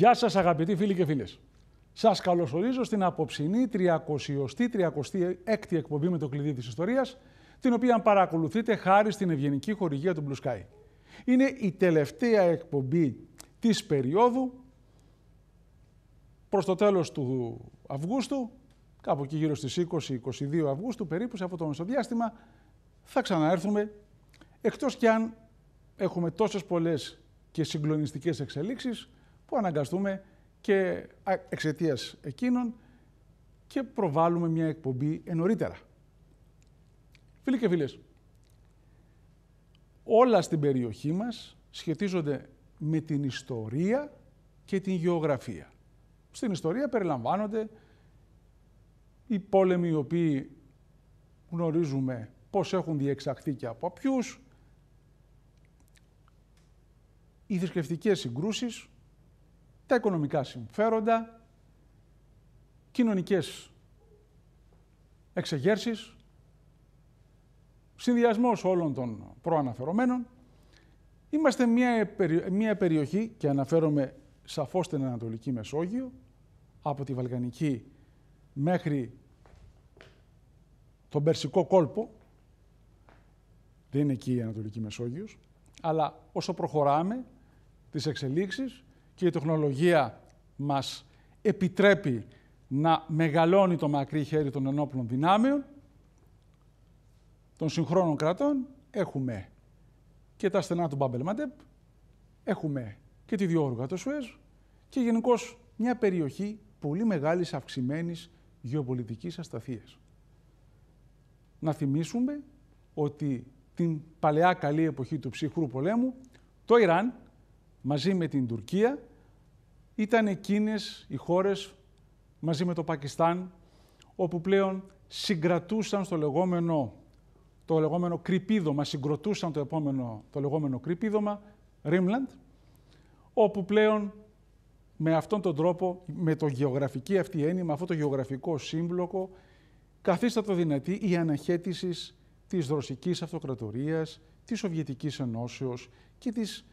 Γεια σας αγαπητοί φίλοι και φίλες. Σας καλωσορίζω στην αποψινη 306 336η εκπομπή με το κλειδί της ιστορίας, την οποία παρακολουθείτε χάρη στην ευγενική χορηγία του Blue Sky. Είναι η τελευταία εκπομπή της περίοδου προς το τέλος του Αυγούστου, κάπου εκεί γύρω στις 20-22 Αυγούστου περίπου, σε αυτό το διάστημα. θα ξαναέρθουμε, εκτός κι αν έχουμε τόσες πολλές και συγκλονιστικές εξελίξεις, που αναγκαστούμε και εξαιτίας εκείνων και προβάλλουμε μια εκπομπή νωρίτερα. Φίλοι και φίλες, όλα στην περιοχή μας σχετίζονται με την ιστορία και την γεωγραφία. Στην ιστορία περιλαμβάνονται οι πόλεμοι οι οποίοι γνωρίζουμε πώς έχουν διεξαχθεί και από ποιους, οι θρησκευτικές συγκρούσεις, τα οικονομικά συμφέροντα, κοινωνικές εξεγέρσεις, συνδυασμός όλων των προαναφερομένων. Είμαστε μια, μια περιοχή, και αναφέρομαι σαφώς την Ανατολική Μεσόγειο, από τη Βαλκανική μέχρι τον Περσικό κόλπο, δεν είναι εκεί η Ανατολική Μεσόγειος, αλλά όσο προχωράμε τις εξελίξεις, και η τεχνολογία μας επιτρέπει να μεγαλώνει το μακρύ χέρι των ενόπλων δυνάμεων, των συγχρόνων κρατών, έχουμε και τα στενά του Μπάμπελ έχουμε και τη διόργα του Σουέζ και γενικώ μια περιοχή πολύ μεγάλης αυξημένης γεωπολιτικής ασταθίας. Να θυμίσουμε ότι την παλαιά καλή εποχή του ψυχρού πολέμου, το Ιράν μαζί με την Τουρκία ήταν εκείνες οι χώρες μαζί με το Πακιστάν, όπου πλέον συγκρατούσαν στο λεγόμενο, το λεγόμενο κρυπίδωμα, συγκροτούσαν το, επόμενο, το λεγόμενο κρυπίδωμα, Ρίμλαντ, όπου πλέον με αυτόν τον τρόπο, με το γεωγραφική αυτή έννοια, με αυτό το γεωγραφικό σύμπλοκο, καθίστατο δυνατή η αναχέτηση της Ρωσικής Αυτοκρατορίας, της Σοβιετικής Ενώσεως και της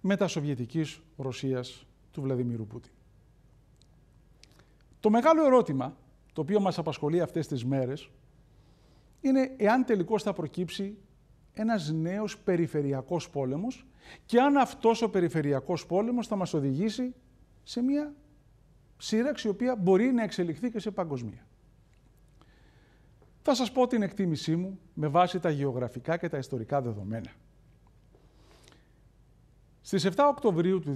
μετασοβιετικής Ρωσίας του Βλαδιμίρου Πούτιν. Το μεγάλο ερώτημα, το οποίο μας απασχολεί αυτές τις μέρες, είναι εάν τελικώς θα προκύψει ένας νέος περιφερειακός πόλεμος και αν αυτός ο περιφερειακός πόλεμος θα μας οδηγήσει σε μια σύραξη η οποία μπορεί να εξελιχθεί και σε παγκοσμία. Θα σας πω την εκτίμησή μου με βάση τα γεωγραφικά και τα ιστορικά δεδομένα. Στις 7 Οκτωβρίου του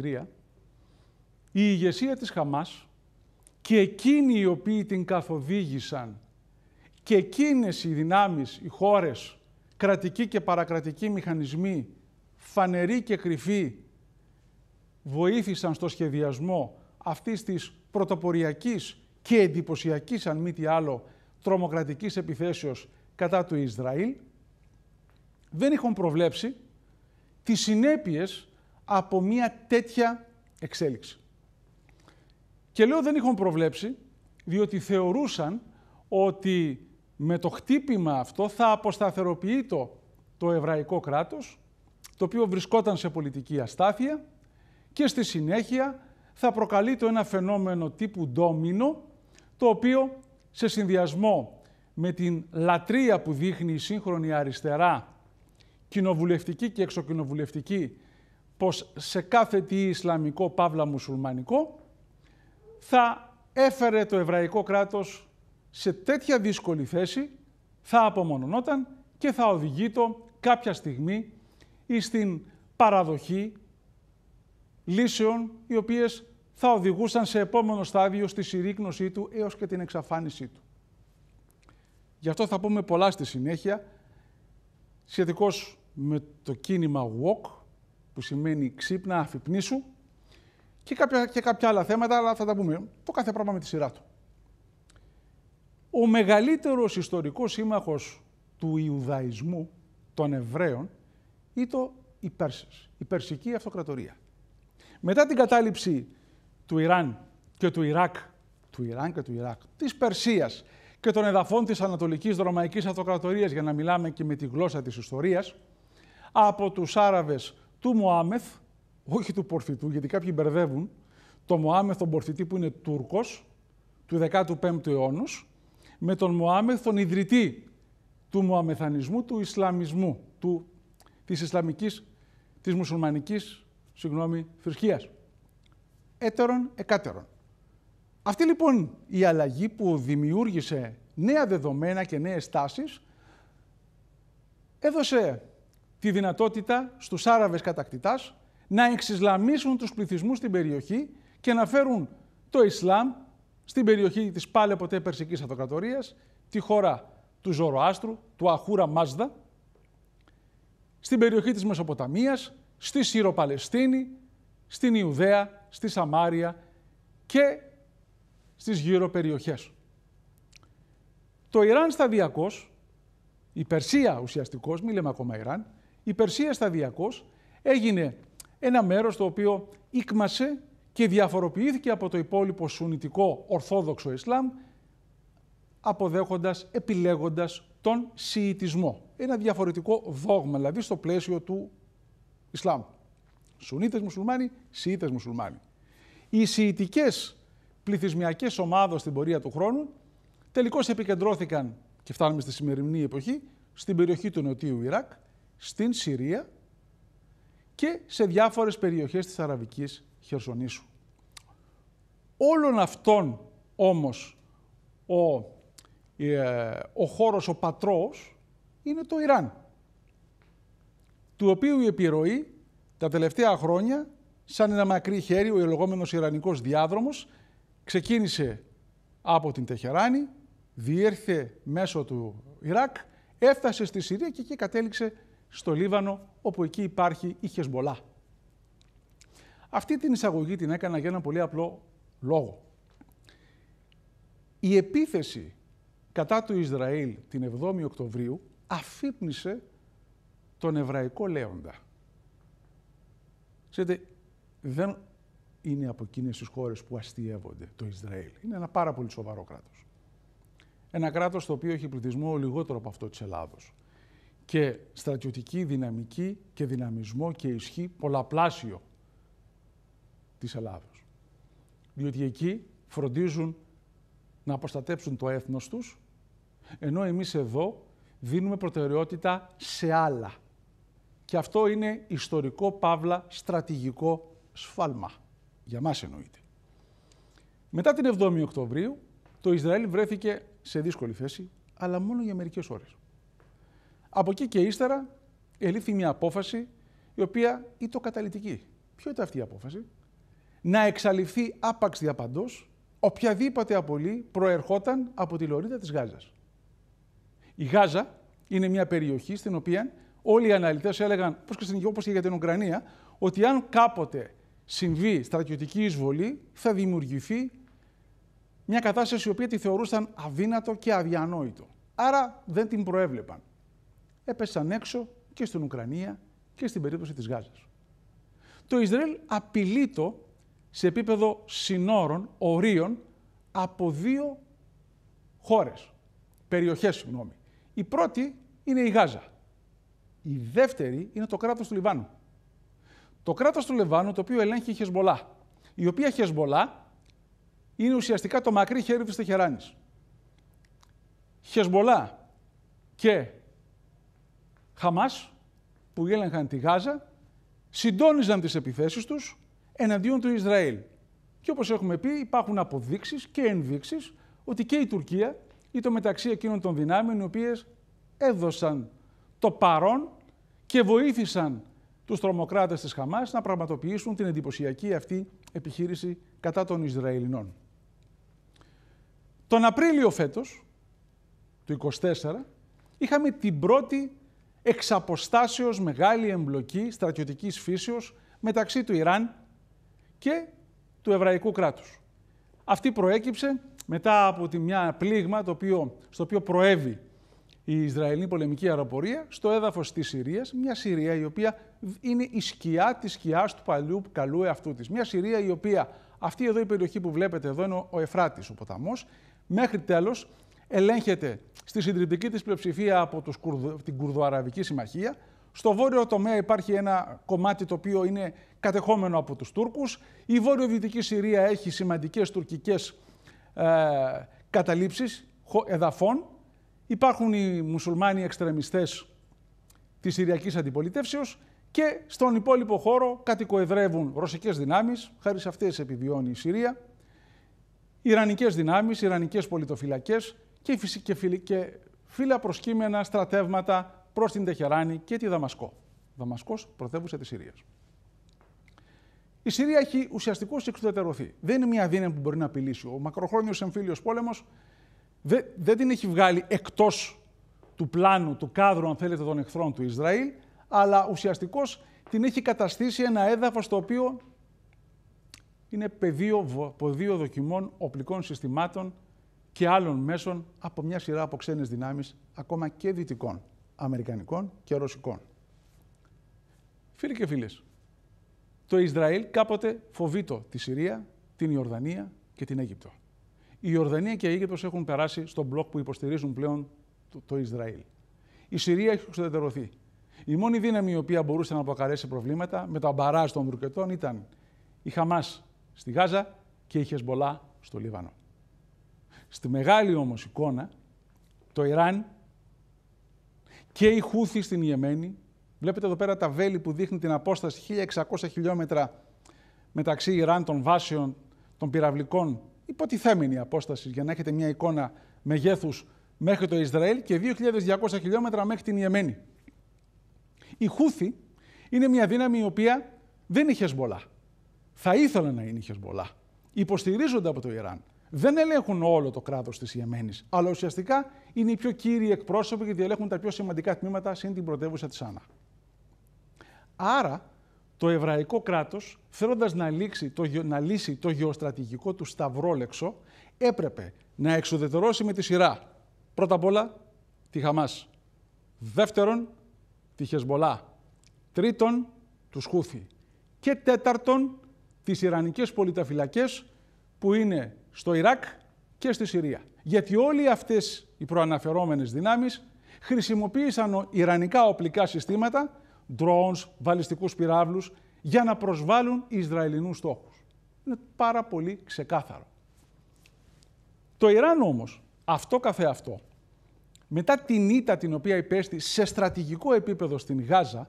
2023, η ηγεσία της Χαμάς και εκείνοι οι οποίοι την καθοδήγησαν και εκείνες οι δυνάμεις, οι χώρες, κρατικοί και παρακρατικοί μηχανισμοί, φανεροί και κρυφοί, βοήθησαν στο σχεδιασμό αυτής της πρωτοποριακής και εντυπωσιακής, αν μη τι άλλο, τρομοκρατικής επιθέσεως κατά του Ισραήλ, δεν είχαν προβλέψει τις συνέπειες από μια τέτοια εξέλιξη. Και λέω δεν είχαν προβλέψει, διότι θεωρούσαν ότι με το χτύπημα αυτό θα αποσταθεροποιεί το, το εβραϊκό κράτος, το οποίο βρισκόταν σε πολιτική αστάθεια και στη συνέχεια θα προκαλεί το ένα φαινόμενο τύπου ντόμινο, το οποίο σε συνδυασμό με την λατρεία που δείχνει η σύγχρονη αριστερά κοινοβουλευτική και εξοκοινοβουλευτική, πως σε κάθε τι Ισλαμικό παύλα μουσουλμανικό θα έφερε το εβραϊκό κράτος σε τέτοια δύσκολη θέση, θα απομονωνόταν και θα οδηγεί το κάποια στιγμή ή στην παραδοχή λύσεων οι οποίες θα οδηγούσαν σε επόμενο στάδιο στη συρρήκνωσή του έως και την εξαφάνισή του. Γι' αυτό θα πούμε πολλά στη συνέχεια, σχετικός με το κίνημα walk, που σημαίνει ξύπνα, αφυπνίσου, και κάποια, και κάποια άλλα θέματα, αλλά θα τα πούμε. Το κάθε πράγμα με τη σειρά του. Ο μεγαλύτερος ιστορικός σύμμαχος του Ιουδαϊσμού, των Εβραίων, ήταν η Πέρσες, η Περσική Αυτοκρατορία. Μετά την κατάληψη του Ιράν και του Ιράκ, του Ιράν και του Ιράκ, της Περσίας και των εδαφών της Ανατολικής Δρομαϊκής Αυτοκρατορίας, για να μιλάμε και με τη γλώσσα της ιστορίας, από τους Άραβες του Μωάμεθ, όχι του Πορφητού, γιατί κάποιοι μπερδεύουν, το Μωάμεθ τον Πορφητή που είναι Τούρκος, του 15ου αιώνα, με τον Μωάμεθ τον ιδρυτή του Μωαμεθανισμού, του Ισλαμισμού, του, της Ισλαμικής, της Μουσουλμανικής, συγγνώμη, θρησκείας. Έτερον, εκάτερον. Αυτή λοιπόν η αλλαγή που δημιούργησε νέα δεδομένα και νέες τάσεις έδωσε τη δυνατότητα στους Άραβες κατακτητάς να εξισλαμίσουν τους πληθυσμούς στην περιοχή και να φέρουν το Ισλάμ στην περιοχή της πάλι ποτέ Περσικής Αυτοκρατορίας, τη χώρα του Ζωροάστρου, του Αχούρα Μάζδα, στην περιοχή της Μεσοποταμίας, στη Σιρο-Παλαιστίνη, στην Ιουδαία, στη Σαμάρια και στις γύρω περιοχές. Το Ιράν σταδιακός, η Περσία ουσιαστικός, μη λέμε ακόμα Ιράν, η Περσία σταδιακός, έγινε ένα μέρος το οποίο ήκμασε και διαφοροποιήθηκε από το υπόλοιπο σουνητικό ορθόδοξο Ισλάμ, αποδέχοντας, επιλέγοντας τον Σιητισμό. Ένα διαφορετικό δόγμα, δηλαδή στο πλαίσιο του Ισλάμ. Σουνίτες μουσουλμάνοι, Σιήτες μουσουλμάνοι. Οι Σιητικές πληθυσμιακές ομάδες στην πορεία του χρόνου, τελικώς επικεντρώθηκαν, και φτάνουμε στη σημερινή εποχή, στην περιοχή του Νοτίου Ιράκ, στην Συρία και σε διάφορες περιοχές της Αραβικής Χερσονήσου. Όλων αυτών όμως ο, ε, ο χώρος, ο πατρός, είναι το Ιράν, του οποίου η επιρροή τα τελευταία χρόνια, σαν ένα μακρύ χέρι, ο λεγόμενος Ιρανικός διάδρομος, ξεκίνησε από την Τεχεράνη, διήρθε μέσω του Ιράκ, έφτασε στη Συρία και εκεί κατέληξε στο Λίβανο, όπου εκεί υπάρχει η Χεσμολά. Αυτή την εισαγωγή την έκανα για ένα πολύ απλό λόγο. Η επίθεση κατά του Ισραήλ την 7η Οκτωβρίου αφύπνισε τον Εβραϊκό Λέοντα. Ξέρετε, δεν είναι από εκείνες τις χώρες που αστείευονται, το Ισραήλ. Είναι ένα πάρα πολύ σοβαρό κράτος. Ένα κράτος το οποίο έχει πληθυσμό λιγότερο από αυτό της Ελλάδος. Και στρατιωτική δυναμική και δυναμισμό και ισχύ πολλαπλάσιο της Ελλάδος. Διότι εκεί φροντίζουν να προστατέψουν το έθνος τους, ενώ εμείς εδώ δίνουμε προτεραιότητα σε άλλα. Και αυτό είναι ιστορικό, παύλα, στρατηγικό σφάλμα. Για μας εννοείται. Μετά την 7η Οκτωβρίου, το Ισραήλ βρέθηκε σε δύσκολη θέση, αλλά μόνο για μερικές ώρες. Από εκεί και ύστερα ελήφθη μια απόφαση η οποία ήταν καταλητική. Ποιο ήταν αυτή η απόφαση? Να εξαλειφθεί άπαξ διαπαντός οποιαδήποτε απολύ προερχόταν από τη λωρίδα της Γάζας. Η Γάζα είναι μια περιοχή στην οποία όλοι οι αναλυτές έλεγαν, όπως και, στην, για την Ουκρανία, ότι αν κάποτε συμβεί στρατιωτική εισβολή, θα δημιουργηθεί μια κατάσταση η οποία τη θεωρούσαν αδύνατο και αδιανόητο. Άρα δεν την προέβλεπαν. Έπεσαν έξω και στην Ουκρανία και στην περίπτωση της Γάζας. Το Ισραήλ απειλείτο σε επίπεδο συνόρων, ορίων, από δύο χώρες, περιοχές συγγνώμη. Η πρώτη είναι η Γάζα. Η δεύτερη είναι το κράτος του Λιβάνου. Το κράτος του Λεβάνου, το οποίο ελέγχει η Χεσμολά, η οποία Χεσμολά είναι ουσιαστικά το μακρύ χέρι της Τεχεράνης. Χεσμολά και Χαμάς, που έλεγχαν τη Γάζα, συντόνιζαν τις επιθέσεις τους εναντίον του Ισραήλ. Και όπως έχουμε πει, υπάρχουν αποδείξεις και ενδείξεις ότι και η Τουρκία ή το μεταξύ εκείνων των δυνάμεων οι οποίες έδωσαν το παρόν και βοήθησαν τους τρομοκράτες της Χαμάς να πραγματοποιήσουν την εντυπωσιακή αυτή επιχείρηση κατά των Ισραηλινών. Τον Απρίλιο φέτος, του 24, είχαμε την πρώτη εξαποστάσεως μεγάλη εμπλοκή στρατιωτικής φύσεως μεταξύ του Ιράν και του Εβραϊκού κράτους. Αυτή προέκυψε μετά από τη μια πλήγμα το οποίο, στο οποίο προέβη η Ισραηλινή πολεμική αεροπορία στο έδαφος της Συρίας. Μια Συρία η οποία είναι η σκιά της σκιάς του παλιού καλού εαυτού της. Μια Συρία η οποία αυτή εδώ η περιοχή που βλέπετε εδώ είναι ο Εφράτης, ο ποταμός. Μέχρι τέλος ελέγχεται στη συντριπτική της πλειοψηφία από τους Κουρδο, την Κουρδοαραβική Συμμαχία. Στο βόρειο τομέα υπάρχει ένα κομμάτι το οποίο είναι κατεχόμενο από τους Τούρκους. Η βόρειο-δυτική Συρία έχει σημαντικές τουρκικές ε, καταλήψεις εδαφών Υπάρχουν οι μουσουλμάνοι εξτρεμιστές της Συριακής Αντιπολιτεύσεως και στον υπόλοιπο χώρο κατοικοεδρεύουν ρωσικές δυνάμεις, χάρη σε αυτές επιβιώνει η Συρία, Ιρανικές δυνάμεις, Ιρανικές πολιτοφυλακές και, φύλλα προσκύμενα στρατεύματα προς την Τεχεράνη και τη Δαμασκό. Δαμασκός, πρωτεύουσα της Συρίας. Η Συρία έχει ουσιαστικώς εξουδετερωθεί. Δεν είναι μια δύναμη που μπορεί να απειλήσει. Ο μακροχρόνιος εμφύλιος πόλεμος δεν, την έχει βγάλει εκτός του πλάνου, του κάδρου, αν θέλετε, των εχθρών του Ισραήλ, αλλά ουσιαστικώς την έχει καταστήσει ένα έδαφος το οποίο είναι πεδίο, δύο δοκιμών οπλικών συστημάτων και άλλων μέσων από μια σειρά από ξένες δυνάμεις, ακόμα και δυτικών, αμερικανικών και ρωσικών. Φίλοι και φίλες, το Ισραήλ κάποτε φοβήτο τη Συρία, την Ιορδανία και την Αίγυπτο. Η Ιορδανία και η Αίγυπτος έχουν περάσει στον μπλοκ που υποστηρίζουν πλέον το, Ισραήλ. Η Συρία έχει εξουδετερωθεί. Η μόνη δύναμη η οποία μπορούσε να αποκαλέσει προβλήματα με το αμπαράζ των μπουρκετών ήταν η Χαμάς στη Γάζα και η Χεσμολά στο Λίβανο. Στη μεγάλη όμως εικόνα, το Ιράν και η Χούθη στην Ιεμένη, βλέπετε εδώ πέρα τα βέλη που δείχνει την απόσταση 1600 χιλιόμετρα μεταξύ Ιράν των βάσεων των πυραυλικών υποτιθέμενη απόσταση για να έχετε μια εικόνα μεγέθους μέχρι το Ισραήλ και 2.200 χιλιόμετρα μέχρι την Ιεμένη. Η Χούθη είναι μια δύναμη η οποία δεν είχε Χεσμολά. Θα ήθελα να είναι η Χεσμολά. Υποστηρίζονται από το Ιράν. Δεν ελέγχουν όλο το κράτος της Ιεμένης, αλλά ουσιαστικά είναι οι πιο κύριοι εκπρόσωποι και διαλέγουν τα πιο σημαντικά τμήματα συν την πρωτεύουσα της Άννα. Άρα, το Εβραϊκό κράτος, θέλοντας να, το, να λύσει το γεωστρατηγικό του σταυρόλεξο, έπρεπε να εξουδετερώσει με τη σειρά. Πρώτα απ' όλα, τη Χαμάς. Δεύτερον, τη Χεσμολά. Τρίτον, τους Σχούθη Και τέταρτον, τις Ιρανικές πολιταφυλακές που είναι στο Ιράκ και στη Συρία. Γιατί όλοι αυτές οι προαναφερόμενες δυνάμεις χρησιμοποίησαν ιρανικά οπλικά συστήματα drones, βαλιστικούς πυράβλους για να προσβάλλουν Ισραηλινούς στόχους. Είναι πάρα πολύ ξεκάθαρο. Το Ιράν όμως, αυτό αυτό, μετά την ήττα την οποία υπέστη σε στρατηγικό επίπεδο στην Γάζα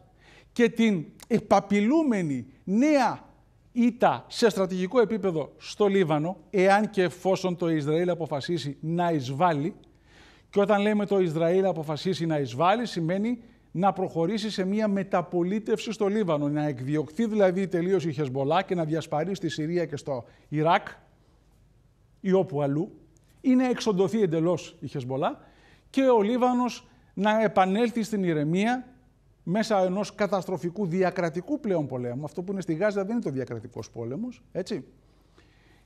και την επαπειλούμενη νέα ήττα σε στρατηγικό επίπεδο στο Λίβανο, εάν και εφόσον το Ισραήλ αποφασίσει να εισβάλλει, και όταν λέμε το Ισραήλ αποφασίσει να εισβάλλει, σημαίνει να προχωρήσει σε μια μεταπολίτευση στο Λίβανο, να εκδιωχθεί δηλαδή τελείως η Χεσμολά και να διασπαρεί στη Συρία και στο Ιράκ ή όπου αλλού, ή να εξοντωθεί εντελώς η Χεσμολά και ο Λίβανος να επανέλθει στην ηρεμία μέσα ενός καταστροφικού διακρατικού πλέον πολέμου. Αυτό που είναι στη Γάζα δεν είναι το διακρατικός πόλεμος, έτσι.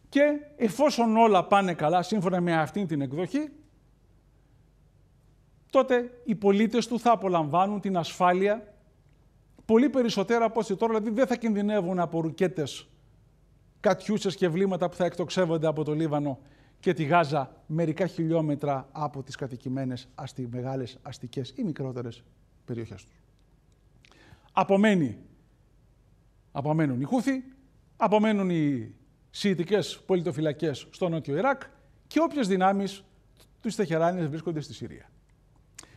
Και εφόσον όλα πάνε καλά, σύμφωνα με αυτήν την εκδοχή, τότε οι πολίτες του θα απολαμβάνουν την ασφάλεια πολύ περισσότερα από ό,τι τώρα, δηλαδή δεν θα κινδυνεύουν από ρουκέτες, κατιούσες και βλήματα που θα εκτοξεύονται από το Λίβανο και τη Γάζα μερικά χιλιόμετρα από τις κατοικημένες αστι... μεγάλες αστικές ή μικρότερες περιοχές τους. Απομένει. Απομένουν οι Χούθοι, απομένουν οι Σιητικές πολιτοφυλακές στο νότιο Ιράκ και όποιες δυνάμεις τους Τεχεράνιες βρίσκονται στη Συρία.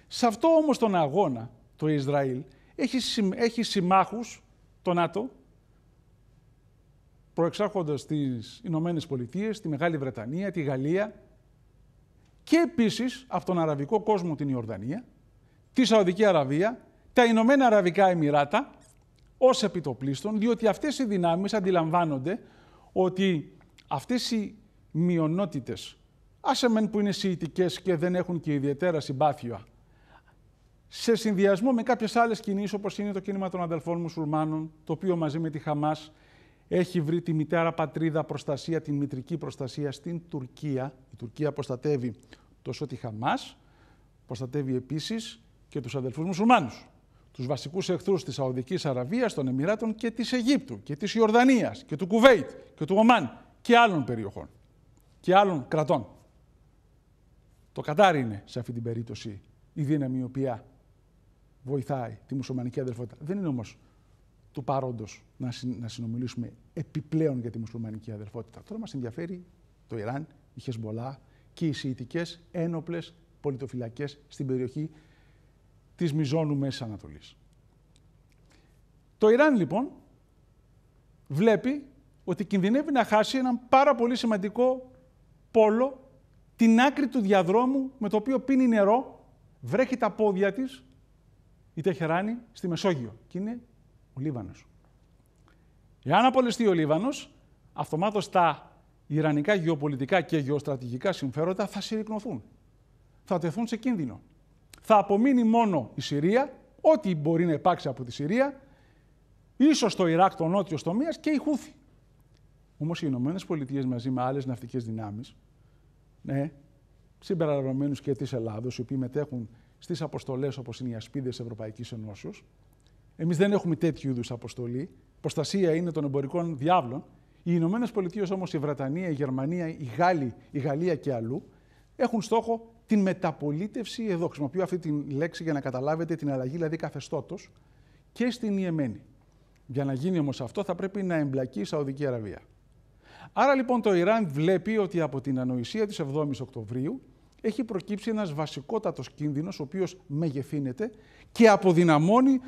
Σε αυτό όμως τον αγώνα το Ισραήλ έχει, συμ, έχει συμμάχους, το ΝΑΤΟ, προεξάρχοντας τις Ηνωμένες Πολιτείες, τη Μεγάλη Βρετανία, τη Γαλλία και επίσης από τον Αραβικό κόσμο την Ιορδανία, τη Σαουδική Αραβία, τα Ηνωμένα Αραβικά Εμμυράτα, ως επιτοπλίστων, διότι αυτές οι δυνάμεις αντιλαμβάνονται ότι αυτές οι μειονότητες, άσε μεν που είναι σιητικές και δεν έχουν και ιδιαίτερα συμπάθεια σε συνδυασμό με κάποιες άλλες κινήσεις, όπως είναι το κίνημα των αδελφών μουσουλμάνων, το οποίο μαζί με τη Χαμάς έχει βρει τη μητέρα πατρίδα προστασία, την μητρική προστασία στην Τουρκία. Η Τουρκία προστατεύει τόσο τη Χαμάς, προστατεύει επίσης και τους αδελφούς μουσουλμάνους. Τους βασικούς εχθρούς της Σαουδικής Αραβίας, των Εμμυράτων και της Αιγύπτου και της Ιορδανίας και του Κουβέιτ και του Ομάν και άλλων περιοχών και άλλων κρατών. Το Κατάρ είναι σε αυτή την περίπτωση η δύναμη η οποία βοηθάει τη μουσουλμανική αδερφότητα. Δεν είναι όμως του παρόντος να, συνομιλήσουμε επιπλέον για τη μουσουλμανική αδερφότητα. Τώρα μας ενδιαφέρει το Ιράν, η Χεσμολά και οι Σιητικές ένοπλες πολιτοφυλακές στην περιοχή της Μιζώνου Μέσης Ανατολής. Το Ιράν λοιπόν βλέπει ότι κινδυνεύει να χάσει έναν πάρα πολύ σημαντικό πόλο την άκρη του διαδρόμου με το οποίο πίνει νερό, βρέχει τα πόδια της η Τεχεράνη στη Μεσόγειο και είναι ο Λίβανος. Εάν απολυστεί ο Λίβανος, αυτομάτως τα ιρανικά γεωπολιτικά και γεωστρατηγικά συμφέροντα θα συρρυκνωθούν. Θα τεθούν σε κίνδυνο. Θα απομείνει μόνο η Συρία, ό,τι μπορεί να υπάρξει από τη Συρία, ίσως το Ιράκ, το νότιο τομέα και η Χούθη. Όμως οι Ηνωμένες Πολιτείες μαζί με άλλες ναυτικές δυνάμεις, ναι, και της Ελλάδος οι οποίοι μετέχουν στις αποστολές όπως είναι οι ασπίδες Ευρωπαϊκής Ενώσεως. Εμείς δεν έχουμε τέτοιου είδους αποστολή. Προστασία είναι των εμπορικών διάβλων. Οι Ηνωμένες Πολιτείες όμως, η Βρετανία, η Γερμανία, η, η Γαλλία και αλλού έχουν στόχο την μεταπολίτευση εδώ. Χρησιμοποιώ αυτή τη λέξη για να καταλάβετε την αλλαγή δηλαδή καθεστώτος και στην Ιεμένη. Για να γίνει όμως αυτό, θα πρέπει να εμπλακεί η Σαουδική Αραβία. Άρα λοιπόν το Ιράν βλέπει ότι από την ανοησία της 7η Οκτωβρίου έχει προκύψει ένας βασικότατος κίνδυνος, ο οποίος μεγεθύνεται και αποδυναμώνει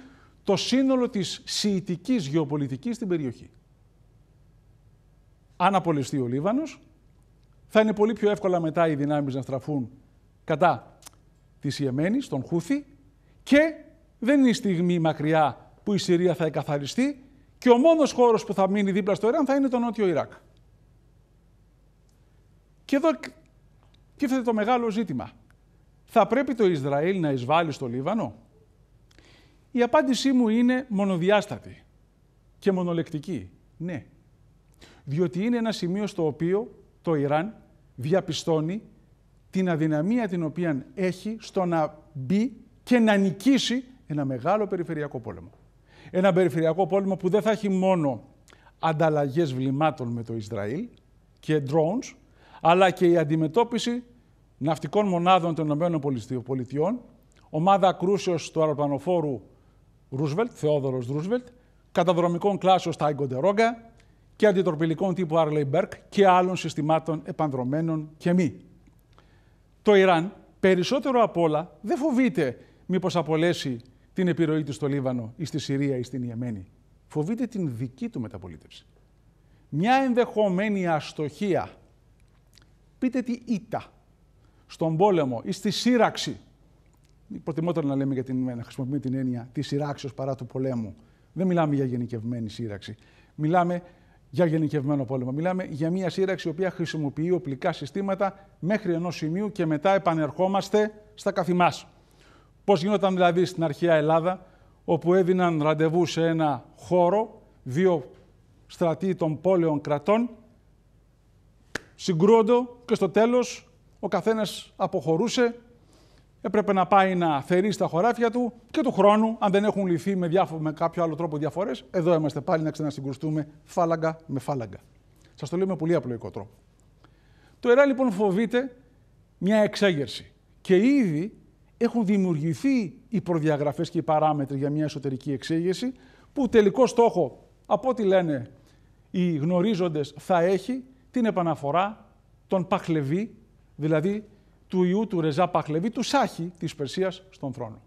το σύνολο της σιητικής γεωπολιτικής στην περιοχή. Αν απολυστεί ο Λίβανος, θα είναι πολύ πιο εύκολα μετά οι δυνάμεις να στραφούν κατά της Ιεμένης, τον Χούθη, και δεν είναι η στιγμή μακριά που η Συρία θα εκαθαριστεί και ο μόνος χώρος που θα μείνει δίπλα στο Ιράν θα είναι το Νότιο Ιράκ. Και εδώ Τίθεται το μεγάλο ζήτημα. Θα πρέπει το Ισραήλ να εισβάλλει στο Λίβανο. Η απάντησή μου είναι μονοδιάστατη και μονολεκτική. Ναι. Διότι είναι ένα σημείο στο οποίο το Ιράν διαπιστώνει την αδυναμία την οποία έχει στο να μπει και να νικήσει ένα μεγάλο περιφερειακό πόλεμο. Ένα περιφερειακό πόλεμο που δεν θα έχει μόνο ανταλλαγές βλημάτων με το Ισραήλ και drones, αλλά και η αντιμετώπιση ναυτικών μονάδων των ΗΠΑ, ομάδα κρούσεως του αεροπλανοφόρου Ρούσβελτ, Θεόδωρος Ρούσβελτ, καταδρομικών κλάσεων στα Ιγκοντερόγκα και αντιτροπηλικών τύπου Άρλεϊ Μπέρκ και άλλων συστημάτων επανδρομένων και μη. Το Ιράν περισσότερο απ' όλα δεν φοβείται μήπως απολέσει την επιρροή του στο Λίβανο ή στη Συρία ή στην Ιεμένη. Φοβείται την δική του μεταπολίτευση. Μια ενδεχομένη αστοχία, πείτε τι ήττα, στον πόλεμο ή στη σύραξη. Προτιμότερο να λέμε για την, να χρησιμοποιούμε την έννοια της σειράξεως παρά του πολέμου. Δεν μιλάμε για γενικευμένη σύραξη. Μιλάμε για γενικευμένο πόλεμο. Μιλάμε για μια σύραξη η οποία χρησιμοποιεί οπλικά συστήματα μέχρι ενός σημείου και μετά επανερχόμαστε στα καθημά. Πώς γινόταν δηλαδή στην αρχαία Ελλάδα, όπου έδιναν ραντεβού σε ένα χώρο δύο στρατοί των πόλεων κρατών, συγκρούονται και στο τέλος ο καθένας αποχωρούσε, έπρεπε να πάει να θερεί στα χωράφια του και του χρόνου, αν δεν έχουν λυθεί με, διάφο- με κάποιο άλλο τρόπο διαφορές, εδώ είμαστε πάλι να ξανασυγκρουστούμε φάλαγγα με φάλαγγα. Σας το λέω με πολύ απλοϊκό τρόπο. Το ΕΡΑ λοιπόν φοβείται μια εξέγερση και ήδη έχουν δημιουργηθεί οι προδιαγραφές και οι παράμετροι για μια εσωτερική εξέγερση που τελικό στόχο, από ό,τι λένε οι γνωρίζοντες, θα έχει την επαναφορά των Παχλεβή δηλαδή του ιού του Ρεζά Παχλεβή, του Σάχη της Περσίας στον θρόνο.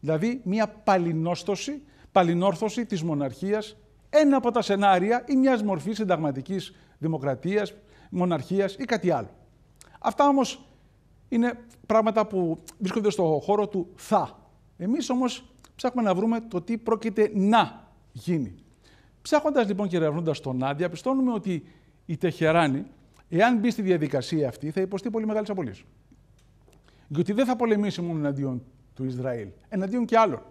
Δηλαδή μια παλινόστοση, παλινόρθωση της μοναρχίας, ένα από τα σενάρια ή μιας μορφής συνταγματικής δημοκρατίας, μοναρχίας ή κάτι άλλο. Αυτά όμως είναι πράγματα που βρίσκονται στο χώρο του θα. Εμείς όμως ψάχνουμε να βρούμε το τι πρόκειται να γίνει. Ψάχοντας λοιπόν και ρευνούντας τον Άντια, πιστώνουμε ότι η Τεχεράνη Εάν μπει στη διαδικασία αυτή, θα υποστεί πολύ μεγάλες απολύσεως. Γιατί δεν θα πολεμήσει μόνο εναντίον του Ισραήλ, εναντίον και άλλων.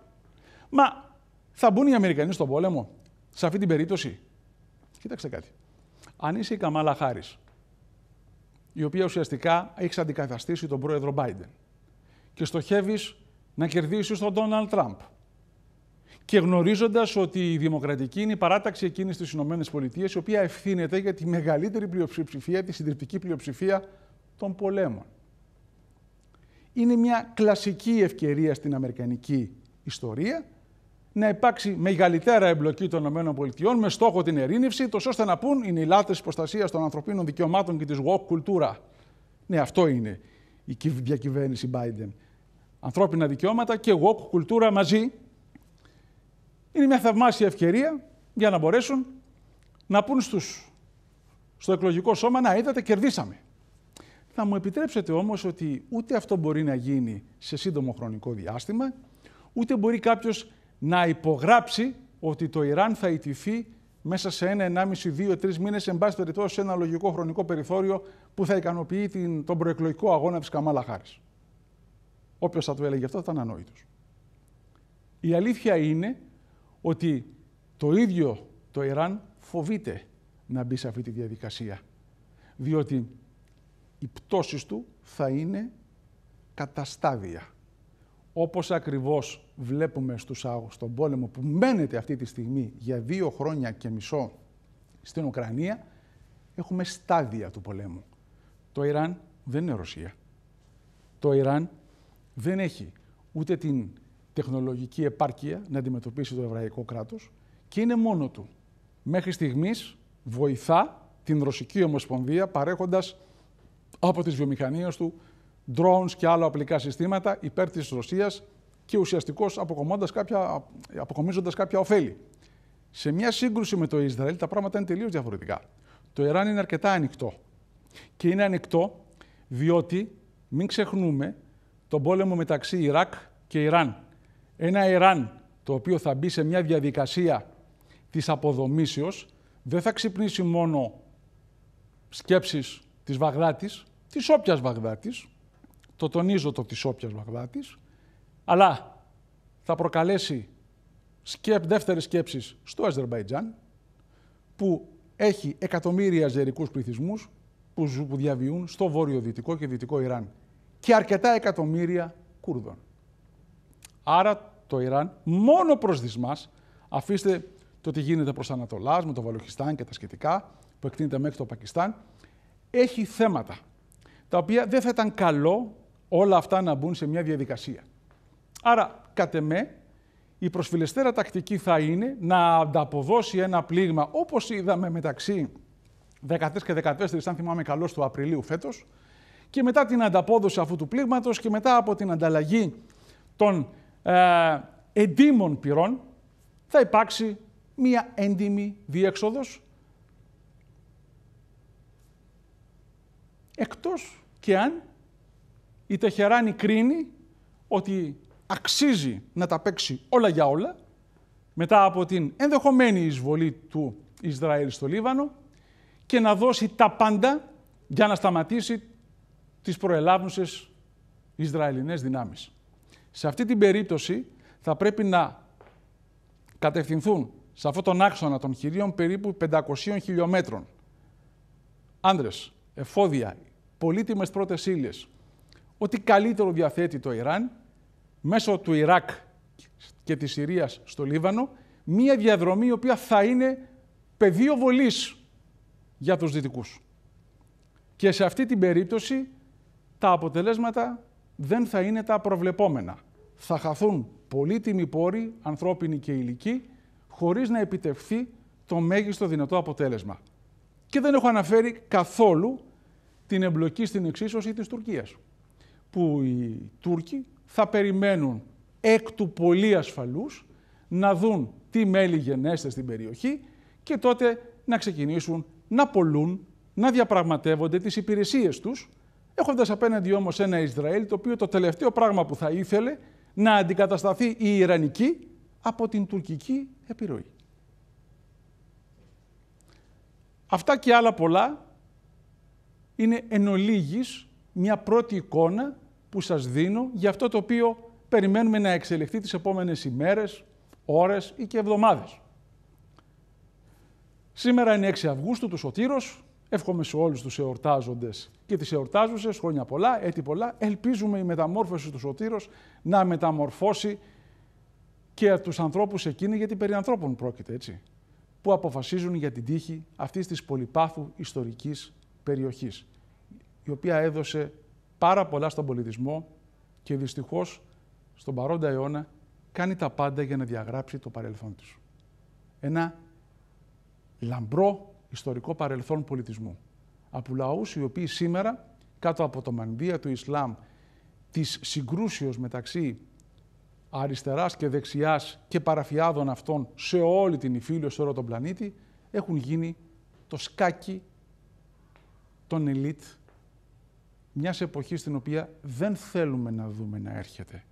Μα θα μπουν οι Αμερικανοί στον πόλεμο, σε αυτή την περίπτωση. Κοίταξε κάτι. Αν είσαι η Καμάλα Χάρη, η οποία ουσιαστικά έχεις αντικαταστήσει τον πρόεδρο Biden και στοχεύεις να κερδίσεις τον Ντόναλτ Τραμπ και γνωρίζοντας ότι η Δημοκρατική είναι η παράταξη εκείνης στι ΗΠΑ, η οποία ευθύνεται για τη μεγαλύτερη πλειοψηφία, τη συντριπτική πλειοψηφία των πολέμων. Είναι μια κλασική ευκαιρία στην Αμερικανική ιστορία να υπάρξει μεγαλύτερα εμπλοκή των ΗΠΑ με στόχο την ειρήνευση, τόσο ώστε να πούν είναι οι λάτε προστασίας των ανθρωπίνων δικαιωμάτων και της woke κουλτούρα. Ναι, αυτό είναι η διακυβέρνηση Biden. Ανθρώπινα δικαιώματα και woke κουλτούρα μαζί είναι μια θαυμάσια ευκαιρία για να μπορέσουν να πούν στους, στο εκλογικό σώμα να είδατε κερδίσαμε. Θα μου επιτρέψετε όμως ότι ούτε αυτό μπορεί να γίνει σε σύντομο χρονικό διάστημα, ούτε μπορεί κάποιος να υπογράψει ότι το Ιράν θα ιτηθεί μέσα σε ένα, ενάμιση, δύο, 3 μήνες, εν πάση περιπτώσει σε ένα λογικό χρονικό περιθώριο που θα ικανοποιεί την, τον προεκλογικό αγώνα της Καμάλα Χάρης. Όποιος θα του έλεγε αυτό θα ήταν ανόητος. Η αλήθεια είναι ότι το ίδιο το Ιράν φοβείται να μπει σε αυτή τη διαδικασία. Διότι οι πτώσεις του θα είναι καταστάδια. Όπως ακριβώς βλέπουμε στους, στον πόλεμο που μένεται αυτή τη στιγμή για δύο χρόνια και μισό στην Ουκρανία, έχουμε στάδια του πολέμου. Το Ιράν δεν είναι Ρωσία. Το Ιράν δεν έχει ούτε την τεχνολογική επάρκεια να αντιμετωπίσει το εβραϊκό κράτος και είναι μόνο του. Μέχρι στιγμής βοηθά την Ρωσική Ομοσπονδία παρέχοντας από τις βιομηχανίες του drones και άλλα οπλικά συστήματα υπέρ της Ρωσίας και ουσιαστικώς κάποια, αποκομίζοντας κάποια ωφέλη. Σε μια σύγκρουση με το Ισραήλ τα πράγματα είναι τελείως διαφορετικά. Το Ιράν είναι αρκετά ανοιχτό. Και είναι ανοιχτό διότι, μην ξεχνούμε, τον πόλεμο μεταξύ Ιράκ και Ιράν ένα Ιράν το οποίο θα μπει σε μια διαδικασία της αποδομήσεως δεν θα ξυπνήσει μόνο σκέψεις της Βαγδάτης, της όποιας Βαγδάτης, το τονίζω το της όποιας Βαγδάτης, αλλά θα προκαλέσει σκέπ, δεύτερες σκέψεις στο Αζερβαϊτζάν, που έχει εκατομμύρια αζερικούς πληθυσμούς που, που διαβιούν στο βόρειο-δυτικό και δυτικό Ιράν και αρκετά εκατομμύρια Κούρδων. Άρα το Ιράν μόνο προς δυσμάς. Αφήστε το τι γίνεται προς Ανατολάς, με το Βαλοχιστάν και τα σχετικά, που εκτείνεται μέχρι το Πακιστάν. Έχει θέματα, τα οποία δεν θα ήταν καλό όλα αυτά να μπουν σε μια διαδικασία. Άρα, κατ' εμέ, η προσφυλεστέρα τακτική θα είναι να ανταποδώσει ένα πλήγμα, όπως είδαμε μεταξύ 13 και 14, αν θυμάμαι καλώς του Απριλίου φέτος, και μετά την ανταπόδοση αυτού του πλήγματος και μετά από την ανταλλαγή των ε, εντύμων πυρών, θα υπάρξει μία έντιμη διέξοδος, εκτός και αν η Τεχεράνη κρίνει ότι αξίζει να τα παίξει όλα για όλα, μετά από την ενδεχομένη εισβολή του Ισραήλ στο Λίβανο και να δώσει τα πάντα για να σταματήσει τις προελάβνουσες Ισραηλινές δυνάμεις. Σε αυτή την περίπτωση θα πρέπει να κατευθυνθούν σε αυτόν τον άξονα των χειρίων περίπου 500 χιλιόμετρων. Άνδρες, εφόδια, πολύτιμες πρώτες ύλες. Ό,τι καλύτερο διαθέτει το Ιράν, μέσω του Ιράκ και της Συρίας στο Λίβανο, μία διαδρομή η οποία θα είναι πεδίο βολής για τους Δυτικούς. Και σε αυτή την περίπτωση τα αποτελέσματα δεν θα είναι τα προβλεπόμενα. Θα χαθούν πολύτιμοι πόροι, ανθρώπινοι και ηλικοί, χωρίς να επιτευχθεί το μέγιστο δυνατό αποτέλεσμα. Και δεν έχω αναφέρει καθόλου την εμπλοκή στην εξίσωση της Τουρκίας, που οι Τούρκοι θα περιμένουν εκ του πολύ ασφαλούς να δουν τι μέλη γενέστε στην περιοχή και τότε να ξεκινήσουν να πολλούν, να διαπραγματεύονται τις υπηρεσίες τους Έχοντας απέναντι όμως ένα Ισραήλ το οποίο το τελευταίο πράγμα που θα ήθελε να αντικατασταθεί η Ιρανική από την τουρκική επιρροή. Αυτά και άλλα πολλά είναι εν ολίγης μια πρώτη εικόνα που σας δίνω για αυτό το οποίο περιμένουμε να εξελιχθεί τις επόμενες ημέρες, ώρες ή και εβδομάδες. Σήμερα είναι 6 Αυγούστου τους Σωτήρος Εύχομαι σε όλους τους εορτάζοντες και τις εορτάζουσες χρόνια πολλά, έτη πολλά. Ελπίζουμε η μεταμόρφωση του Σωτήρος να μεταμορφώσει και τους ανθρώπους εκείνη, γιατί περί ανθρώπων πρόκειται, έτσι, που αποφασίζουν για την τύχη αυτής της πολυπάθου ιστορικής περιοχής, η οποία έδωσε πάρα πολλά στον πολιτισμό και δυστυχώς στον παρόντα αιώνα κάνει τα πάντα για να διαγράψει το παρελθόν της. Ένα λαμπρό ιστορικό παρελθόν πολιτισμού. Από λαούς οι οποίοι σήμερα, κάτω από το μανδύα του Ισλάμ, της συγκρούσεως μεταξύ αριστεράς και δεξιάς και παραφιάδων αυτών σε όλη την υφήλιο σε όλο τον πλανήτη, έχουν γίνει το σκάκι των ελίτ μιας εποχής στην οποία δεν θέλουμε να δούμε να έρχεται.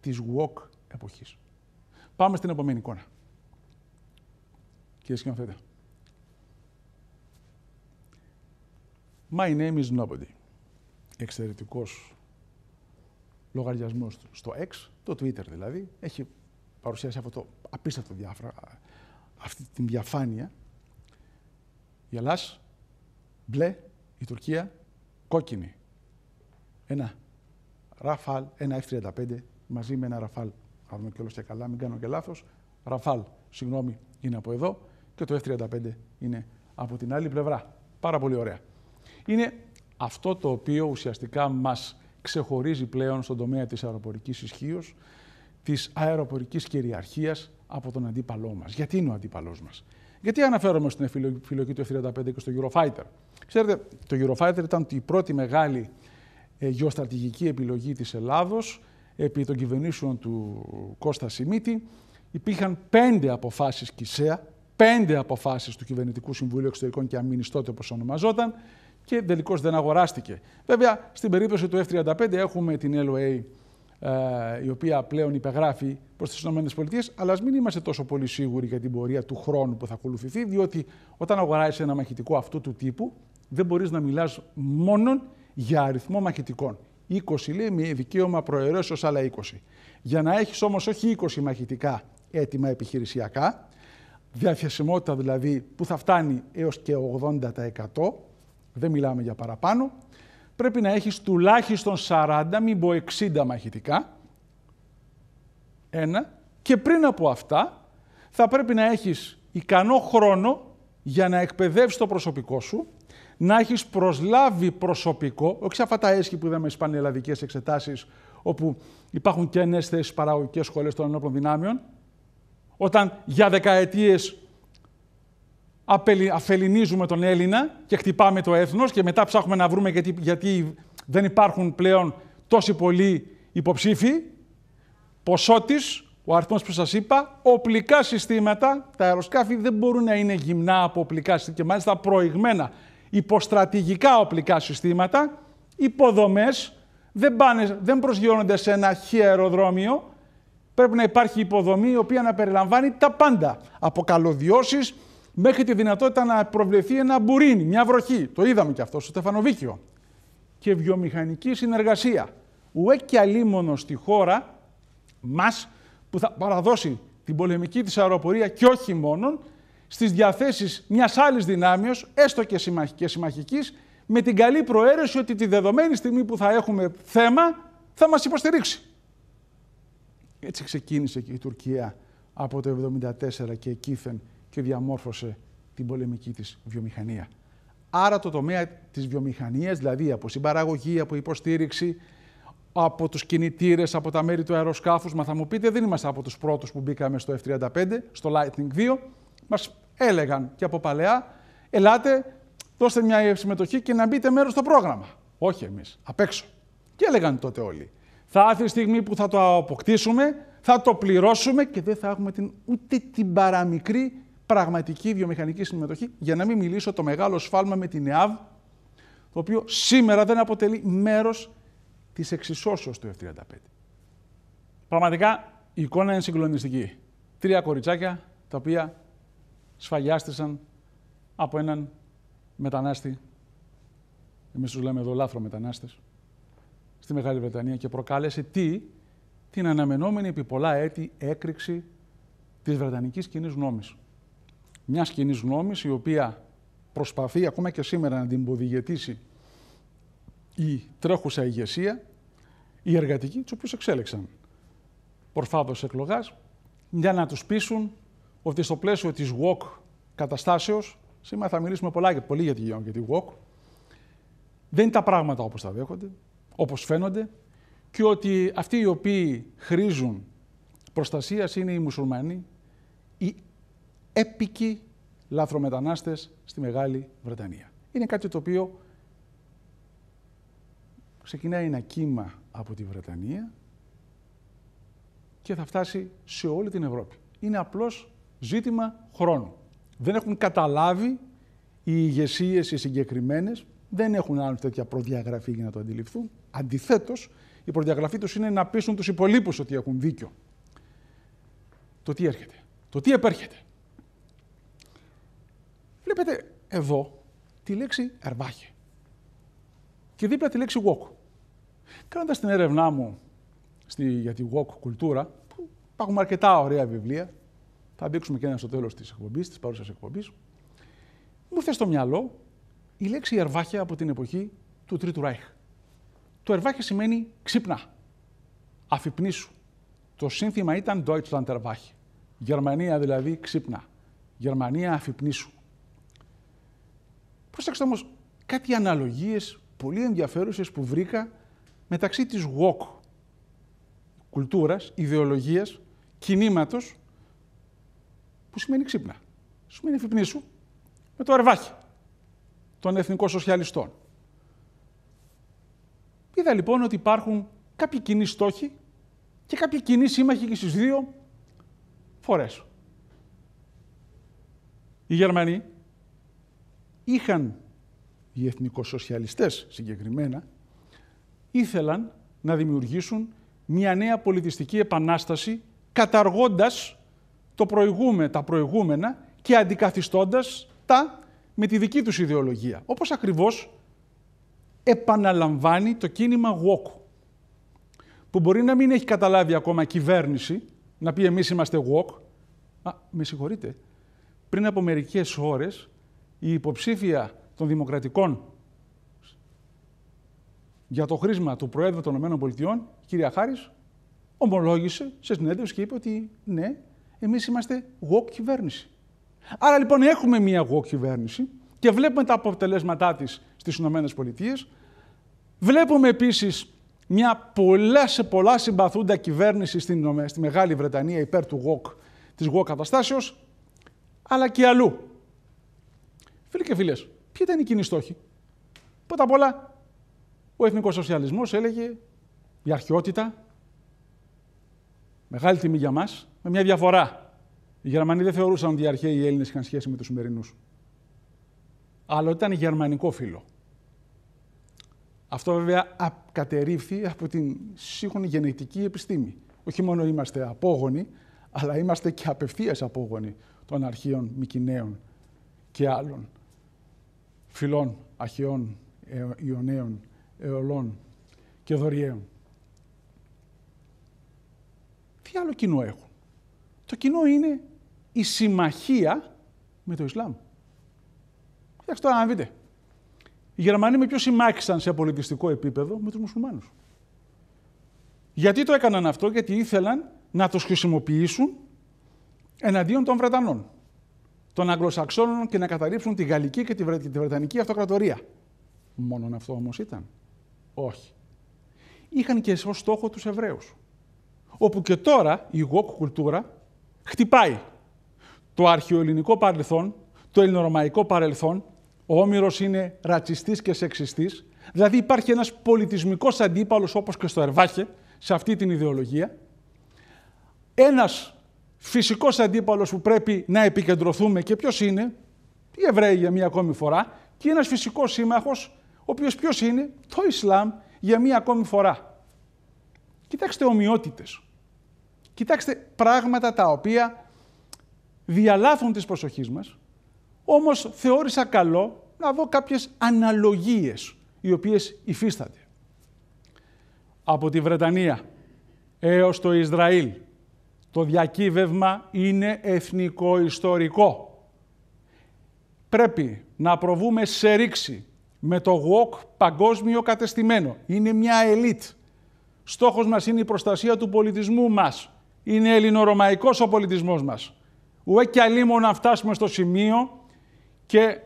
Της walk εποχής. Πάμε στην επόμενη εικόνα. Κύριε κύριοι, My name is nobody. Εξαιρετικός λογαριασμός στο X, το Twitter δηλαδή, έχει παρουσιάσει αυτό το απίστευτο διάφρα, αυτή την διαφάνεια. Η Ελλάς, μπλε, η Τουρκία, κόκκινη. Ένα Ραφάλ, ένα F-35, μαζί με ένα Ραφάλ. θα δούμε κιόλας και καλά, μην κάνω και λάθος. Ραφάλ, συγγνώμη, είναι από εδώ και το F-35 είναι από την άλλη πλευρά. Πάρα πολύ ωραία είναι αυτό το οποίο ουσιαστικά μας ξεχωρίζει πλέον στον τομέα της αεροπορικής ισχύως, της αεροπορικής κυριαρχίας από τον αντίπαλό μας. Γιατί είναι ο αντίπαλός μας. Γιατί αναφέρομαι στην φιλοκή του F-35 και στο Eurofighter. Ξέρετε, το Eurofighter ήταν η πρώτη μεγάλη ε, γεωστρατηγική επιλογή της Ελλάδος επί των κυβερνήσεων του Κώστα Σιμίτη. Υπήρχαν πέντε αποφάσεις ΚΙΣΕΑ, πέντε αποφάσεις του Κυβερνητικού Συμβουλίου Εξωτερικών και Αμήνης τότε όπως ονομαζόταν, και τελικώς δεν αγοράστηκε. Βέβαια, στην περίπτωση του F-35 έχουμε την LOA ε, η οποία πλέον υπεγράφει προς τις ΗΠΑ, αλλά μην είμαστε τόσο πολύ σίγουροι για την πορεία του χρόνου που θα ακολουθηθεί, διότι όταν αγοράζεις ένα μαχητικό αυτού του τύπου, δεν μπορείς να μιλάς μόνο για αριθμό μαχητικών. 20 λέει με δικαίωμα προαιρέσεως άλλα 20. Για να έχεις όμως όχι 20 μαχητικά έτοιμα επιχειρησιακά, διαθεσιμότητα δηλαδή που θα φτάνει έως και 80%, δεν μιλάμε για παραπάνω, πρέπει να έχεις τουλάχιστον 40, μην πω 60 μαχητικά, ένα, και πριν από αυτά θα πρέπει να έχεις ικανό χρόνο για να εκπαιδεύσεις το προσωπικό σου, να έχεις προσλάβει προσωπικό, όχι σε αυτά τα έσχη που είδαμε στις πανελλαδικές εξετάσεις, όπου υπάρχουν και θέσεις παραγωγικές σχολές των ενόπλων δυνάμεων, όταν για δεκαετίες αφελινίζουμε τον Έλληνα και χτυπάμε το έθνος και μετά ψάχνουμε να βρούμε γιατί, γιατί δεν υπάρχουν πλέον τόσοι πολλοί υποψήφοι. Ποσότης, ο αριθμός που σας είπα, οπλικά συστήματα, τα αεροσκάφη δεν μπορούν να είναι γυμνά από οπλικά συστήματα και μάλιστα προηγμένα υποστρατηγικά οπλικά συστήματα, υποδομές, δεν, πάνε, δεν προσγειώνονται σε ένα χι αεροδρόμιο, πρέπει να υπάρχει υποδομή η οποία να περιλαμβάνει τα πάντα, από καλωδιώσεις, μέχρι τη δυνατότητα να προβλεφθεί ένα μπουρίνι, μια βροχή. Το είδαμε και αυτό στο Στεφανοβίκιο. Και βιομηχανική συνεργασία. Ουέ και αλίμονο στη χώρα μας που θα παραδώσει την πολεμική της αεροπορία και όχι μόνον στις διαθέσεις μιας άλλης δυνάμεως, έστω και συμμαχικής, με την καλή προαίρεση ότι τη δεδομένη στιγμή που θα έχουμε θέμα θα μας υποστηρίξει. Έτσι ξεκίνησε και η Τουρκία από το 1974 και εκείθεν και διαμόρφωσε την πολεμική της βιομηχανία. Άρα το τομέα της βιομηχανίας, δηλαδή από συμπαραγωγή, από υποστήριξη, από τους κινητήρες, από τα μέρη του αεροσκάφους, μα θα μου πείτε, δεν είμαστε από τους πρώτους που μπήκαμε στο F-35, στο Lightning 2, μας έλεγαν και από παλαιά, ελάτε, δώστε μια συμμετοχή και να μπείτε μέρος στο πρόγραμμα. Όχι εμείς, απ' έξω. Και έλεγαν τότε όλοι. Θα έρθει η στιγμή που θα το αποκτήσουμε, θα το πληρώσουμε και δεν θα έχουμε την, ούτε την παραμικρή πραγματική βιομηχανική συμμετοχή, για να μην μιλήσω το μεγάλο σφάλμα με την ΕΑΒ, το οποίο σήμερα δεν αποτελεί μέρος της εξισώσεως του F-35. Πραγματικά η εικόνα είναι συγκλονιστική. Τρία κοριτσάκια τα οποία σφαγιάστησαν από έναν μετανάστη, εμείς τους λέμε εδώ λάθρο μετανάστες, στη Μεγάλη Βρετανία και προκάλεσε τι, την αναμενόμενη επί πολλά έτη έκρηξη της Βρετανικής κοινής Νόμης μια κοινή γνώμη η οποία προσπαθεί ακόμα και σήμερα να την υποδηγετήσει η τρέχουσα ηγεσία, οι εργατικοί, τους οποίους εξέλεξαν προφάδο εκλογάς, για να τους πείσουν ότι στο πλαίσιο της WOC καταστάσεως, σήμερα θα μιλήσουμε πολλά πολύ για τη WOC, δεν είναι τα πράγματα όπως τα δέχονται, όπως φαίνονται, και ότι αυτοί οι οποίοι χρήζουν προστασίας είναι οι μουσουλμάνοι, έπικοι λαθρομετανάστες στη Μεγάλη Βρετανία. Είναι κάτι το οποίο ξεκινάει ένα κύμα από τη Βρετανία και θα φτάσει σε όλη την Ευρώπη. Είναι απλώς ζήτημα χρόνου. Δεν έχουν καταλάβει οι ηγεσίες οι συγκεκριμένες, δεν έχουν άλλη τέτοια προδιαγραφή για να το αντιληφθούν. Αντιθέτως, η προδιαγραφή τους είναι να πείσουν τους υπολείπους ότι έχουν δίκιο. Το τι έρχεται, το τι επέρχεται βλέπετε εδώ τη λέξη «Ερμπάχε» και δίπλα τη λέξη «Wok». Κάνοντας την έρευνά μου στη, για τη Wok κουλτούρα, που υπάρχουν αρκετά ωραία βιβλία, θα δείξουμε και ένα στο τέλος της εκπομπής, της παρούσας εκπομπής. μου ήρθε στο μυαλό η λέξη «Ερβάχε» από την εποχή του Τρίτου Ράιχ. Το «Ερβάχε» σημαίνει «ξύπνα», «αφυπνήσου». Το σύνθημα ήταν «Deutschland Erwache». Γερμανία δηλαδή «ξύπνα», Γερμανία «αφυπνήσου». Προσέξτε όμως κάτι αναλογίες πολύ ενδιαφέρουσες που βρήκα μεταξύ της WOC, κουλτούρας, ιδεολογίας, κινήματος που σημαίνει ξύπνα. Σημαίνει σου, με το αρβάκι των εθνικών σοσιαλιστών. Είδα λοιπόν ότι υπάρχουν κάποιοι κοινοί στόχοι και κάποιοι κοινοί σύμμαχοι και στις δύο φορές. Οι Γερμανοί είχαν οι εθνικοσοσιαλιστές συγκεκριμένα, ήθελαν να δημιουργήσουν μια νέα πολιτιστική επανάσταση καταργώντας το προηγούμε, τα προηγούμενα και αντικαθιστώντας τα με τη δική τους ιδεολογία. Όπως ακριβώς επαναλαμβάνει το κίνημα WOK. που μπορεί να μην έχει καταλάβει ακόμα κυβέρνηση, να πει εμείς είμαστε WOK. με συγχωρείτε, πριν από μερικές ώρες η υποψήφια των Δημοκρατικών για το χρήσμα του Προέδρου των ΗΠΑ, η κυρία Χάρη, ομολόγησε σε συνέντευξη και είπε ότι ναι, εμείς είμαστε ΓΟΚ κυβέρνηση. Άρα λοιπόν έχουμε μια ΓΟΚ κυβέρνηση και βλέπουμε τα αποτελέσματά της στις ΗΠΑ. Βλέπουμε επίσης μια πολλά σε πολλά συμπαθούντα κυβέρνηση στην, στη Μεγάλη Βρετανία υπέρ του woke, της woke καταστάσεως, αλλά και αλλού. Φίλοι και φίλες, ποιοι ήταν οι κοινοί στόχοι. Πρώτα απ' όλα, ο εθνικός σοσιαλισμός έλεγε η αρχαιότητα, μεγάλη τιμή για μας με μια διαφορά. Οι Γερμανοί δεν θεωρούσαν ότι οι αρχαίοι Έλληνες είχαν σχέση με τους σημερινούς. Αλλά ήταν γερμανικό φίλο. Αυτό βέβαια κατερρύφθη από την σύγχρονη γενετική επιστήμη. Όχι μόνο είμαστε απόγονοι, αλλά είμαστε και απευθείας απόγονοι των αρχαίων Μικυναίων και άλλων φιλών, αχαιών, ε, Ιωνέων, αιωλών και Δωριέων. Τι άλλο κοινό έχουν. Το κοινό είναι η συμμαχία με το Ισλάμ. Κοιτάξτε τώρα να δείτε. Οι Γερμανοί με ποιο συμμάχησαν σε πολιτιστικό επίπεδο με τους μουσουλμάνους. Γιατί το έκαναν αυτό, γιατί ήθελαν να τους χρησιμοποιήσουν εναντίον των Βρετανών των Αγγλοσαξώνων και να καταρρύψουν τη Γαλλική και τη, Βρετανική Αυτοκρατορία. Μόνον αυτό όμως ήταν. Όχι. Είχαν και ως στόχο τους Εβραίους. Όπου και τώρα η γοκ κουλτούρα χτυπάει. Το αρχαιοελληνικό παρελθόν, το ελληνορωμαϊκό παρελθόν, ο Όμηρος είναι ρατσιστής και σεξιστής, δηλαδή υπάρχει ένας πολιτισμικός αντίπαλος όπως και στο Ερβάχε, σε αυτή την ιδεολογία. Ένας φυσικός αντίπαλος που πρέπει να επικεντρωθούμε και ποιος είναι, οι Εβραίοι για μία ακόμη φορά, και ένας φυσικός σύμμαχος, ο οποίος ποιος είναι, το Ισλάμ για μία ακόμη φορά. Κοιτάξτε ομοιότητες. Κοιτάξτε πράγματα τα οποία διαλάφουν τις προσοχή μας, όμως θεώρησα καλό να δω κάποιες αναλογίες οι οποίες υφίστανται. Από τη Βρετανία έως το Ισραήλ, το διακύβευμα είναι εθνικό ιστορικό. Πρέπει να προβούμε σε ρήξη με το γοκ παγκόσμιο κατεστημένο. Είναι μια ελίτ. Στόχος μας είναι η προστασία του πολιτισμού μας. Είναι ελληνορωμαϊκός ο πολιτισμός μας. Ουέ και αλίμο να φτάσουμε στο σημείο και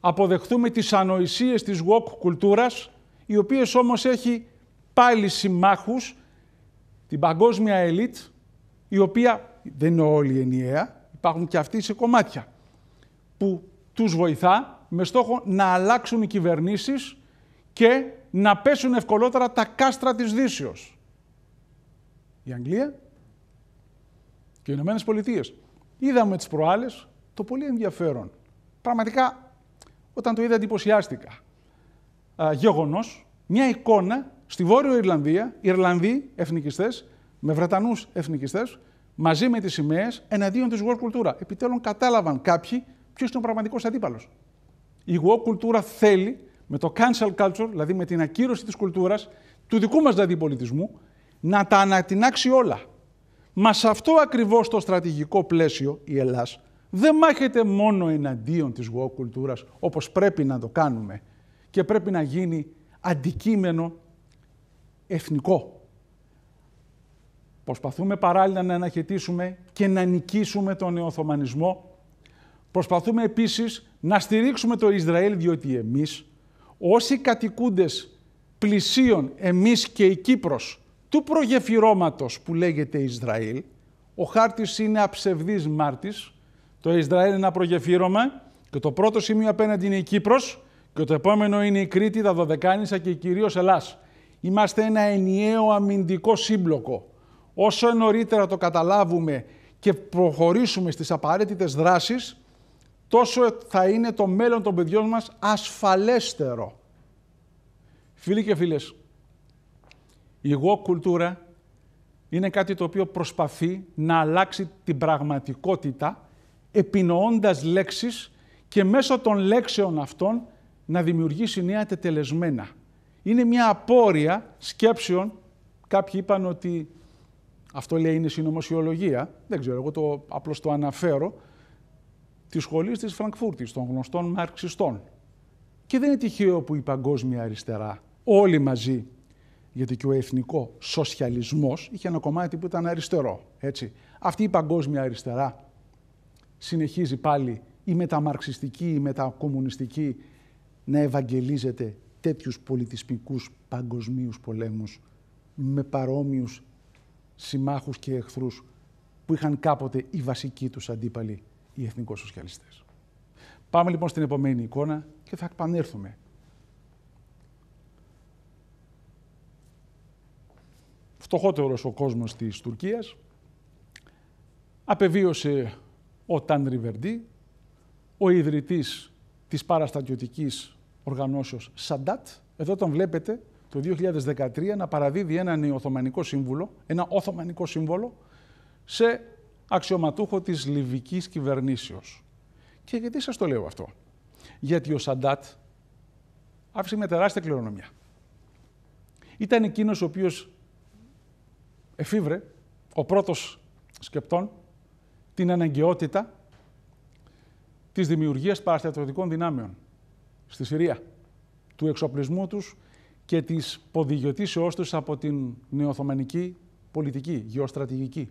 αποδεχθούμε τις ανοησίες της γοκ κουλτούρας, οι οποίες όμως έχει πάλι συμμάχους, την παγκόσμια ελίτ, η οποία δεν είναι όλη ενιαία, υπάρχουν και αυτοί σε κομμάτια, που τους βοηθά με στόχο να αλλάξουν οι κυβερνήσεις και να πέσουν ευκολότερα τα κάστρα της Δύσεως. Η Αγγλία και οι Ηνωμένες Πολιτείες. Είδαμε τις προάλλες το πολύ ενδιαφέρον. Πραγματικά, όταν το είδα εντυπωσιάστηκα. γεγονός, μια εικόνα στη Βόρειο Ιρλανδία, Ιρλανδοί εθνικιστές, με Βρετανούς εθνικιστές, μαζί με τις σημαίες εναντίον της γουό κουλτούρα. Επιτέλους κατάλαβαν κάποιοι ποιος είναι ο πραγματικός αντίπαλος. Η γουό κουλτούρα θέλει με το cancel culture, δηλαδή με την ακύρωση της κουλτούρας, του δικού μας δηλαδή πολιτισμού, να τα ανατινάξει όλα. Μας σε αυτό ακριβώς το στρατηγικό πλαίσιο η Ελλάς δεν μάχεται μόνο εναντίον της woke κουλτούρας όπως πρέπει να το κάνουμε και πρέπει να γίνει αντικείμενο εθνικό Προσπαθούμε παράλληλα να αναχαιτήσουμε και να νικήσουμε τον νεοοθωμανισμό. Προσπαθούμε επίσης να στηρίξουμε το Ισραήλ, διότι εμείς, όσοι κατοικούντες πλησίων, εμείς και η Κύπρος, του προγεφυρώματος που λέγεται Ισραήλ, ο χάρτης είναι αψευδής μάρτης, το Ισραήλ είναι ένα προγεφύρωμα και το πρώτο σημείο απέναντι είναι η Κύπρος και το επόμενο είναι η Κρήτη, τα Δωδεκάνησα και κυρίως Ελλάς. Είμαστε ένα ενιαίο αμυντικό σύμπλοκο Όσο νωρίτερα το καταλάβουμε και προχωρήσουμε στις απαραίτητες δράσεις, τόσο θα είναι το μέλλον των παιδιών μας ασφαλέστερο. Φίλοι και φίλες, η εγώ κουλτούρα είναι κάτι το οποίο προσπαθεί να αλλάξει την πραγματικότητα επινοώντας λέξεις και μέσω των λέξεων αυτών να δημιουργήσει νέα τετελεσμένα. Είναι μια απόρρεια σκέψεων. Κάποιοι είπαν ότι αυτό λέει είναι συνωμοσιολογία. Δεν ξέρω, εγώ το, απλώς το αναφέρω. Τη σχολή της Φραγκφούρτης, των γνωστών μαρξιστών. Και δεν είναι τυχαίο που η παγκόσμια αριστερά, όλοι μαζί, γιατί και ο εθνικό σοσιαλισμός είχε ένα κομμάτι που ήταν αριστερό. Έτσι. Αυτή η παγκόσμια αριστερά συνεχίζει πάλι η μεταμαρξιστική, η μετακομμουνιστική να ευαγγελίζεται τέτοιους πολιτισμικούς παγκοσμίους πολέμους με παρόμοιους συμμάχους και εχθρούς που είχαν κάποτε οι βασικοί τους αντίπαλοι, οι εθνικοσοσιαλιστές. Πάμε λοιπόν στην επόμενη εικόνα και θα επανέλθουμε. Φτωχότερος ο κόσμος της Τουρκίας, απεβίωσε ο Ταν Ριβερντή, ο ιδρυτής της παραστατιωτικής οργανώσεως Σαντάτ. Εδώ τον βλέπετε το 2013 να παραδίδει έναν Οθωμανικό σύμβολο, ένα Οθωμανικό σύμβολο σε αξιωματούχο της Λιβικής κυβερνήσεως. Και γιατί σας το λέω αυτό. Γιατί ο Σαντάτ άφησε μια τεράστια κληρονομιά. Ήταν εκείνος ο οποίος εφήβρε, ο πρώτος σκεπτόν, την αναγκαιότητα της δημιουργίας παραστατευτικών δυνάμεων στη Συρία, του εξοπλισμού τους και τις ποδηγιωτήσεώς τους από την νεοθωμανική πολιτική, γεωστρατηγική.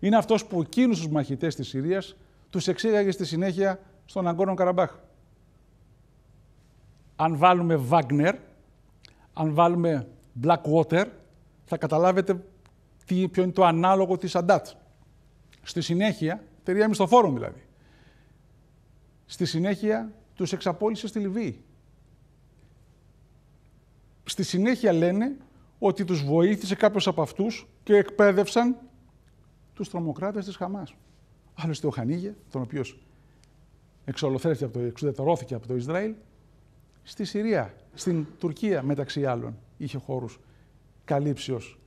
Είναι αυτός που εκείνους τους μαχητές της Συρίας τους εξήγαγε στη συνέχεια στον Αγκόνο Καραμπάχ. Αν βάλουμε Wagner, αν βάλουμε Blackwater, θα καταλάβετε τι, ποιο είναι το ανάλογο της Αντάτ. Στη συνέχεια, εταιρεία μισθοφόρων δηλαδή, στη συνέχεια τους εξαπόλυσε στη Λιβύη. Στη συνέχεια λένε ότι τους βοήθησε κάποιος από αυτούς και εκπαίδευσαν τους τρομοκράτες της Χαμάς. Άλλωστε ο Χανίγε, τον οποίος εξολοθρεύτηκε από το, εξουδετερώθηκε από το Ισραήλ, στη Συρία, στην Τουρκία μεταξύ άλλων, είχε χώρους καλύψεως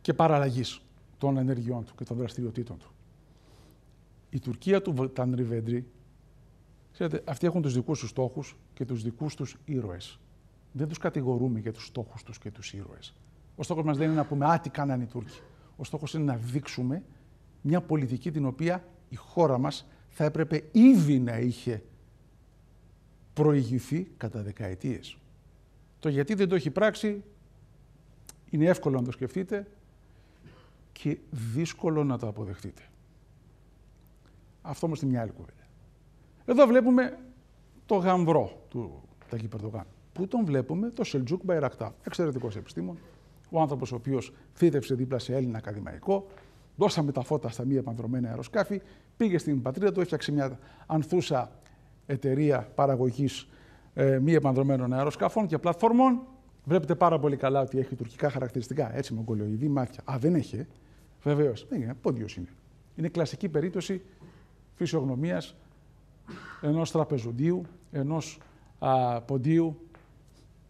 και παραλλαγής των ενεργειών του και των δραστηριοτήτων του. Η Τουρκία του Τανριβέντρη, ξέρετε, αυτοί έχουν τους δικούς τους στόχους και τους δικούς τους ήρωες δεν τους κατηγορούμε για τους στόχους τους και τους ήρωες. Ο στόχος μας δεν είναι να πούμε Α, τι κάνανε οι Τούρκοι. Ο στόχος είναι να δείξουμε μια πολιτική την οποία η χώρα μας θα έπρεπε ήδη να είχε προηγηθεί κατά δεκαετίες. Το γιατί δεν το έχει πράξει είναι εύκολο να το σκεφτείτε και δύσκολο να το αποδεχτείτε. Αυτό όμως είναι μια άλλη κουβέντα. Εδώ βλέπουμε το γαμβρό του Ταγί Περδογάν. Πού τον βλέπουμε, το Σελτζούκ Μπαϊρακτά, Εξαιρετικός επιστήμον. Ο άνθρωπος ο οποίος θύτευσε δίπλα σε Έλληνα ακαδημαϊκό. Δώσαμε τα φώτα στα μη επανδρομένα αεροσκάφη. Πήγε στην πατρίδα του, έφτιαξε μια ανθούσα εταιρεία παραγωγής ε, μη επανδρομένων αεροσκαφών και πλατφόρμων. Βλέπετε πάρα πολύ καλά ότι έχει τουρκικά χαρακτηριστικά. Έτσι, μογγολιοειδή μάτια. Α, δεν έχει. Ε. Βεβαίως. Δεν είναι. Πόντιο είναι. Είναι κλασική περίπτωση φυσιογνωμίας ενός τραπεζοντίου, ενός ποντίου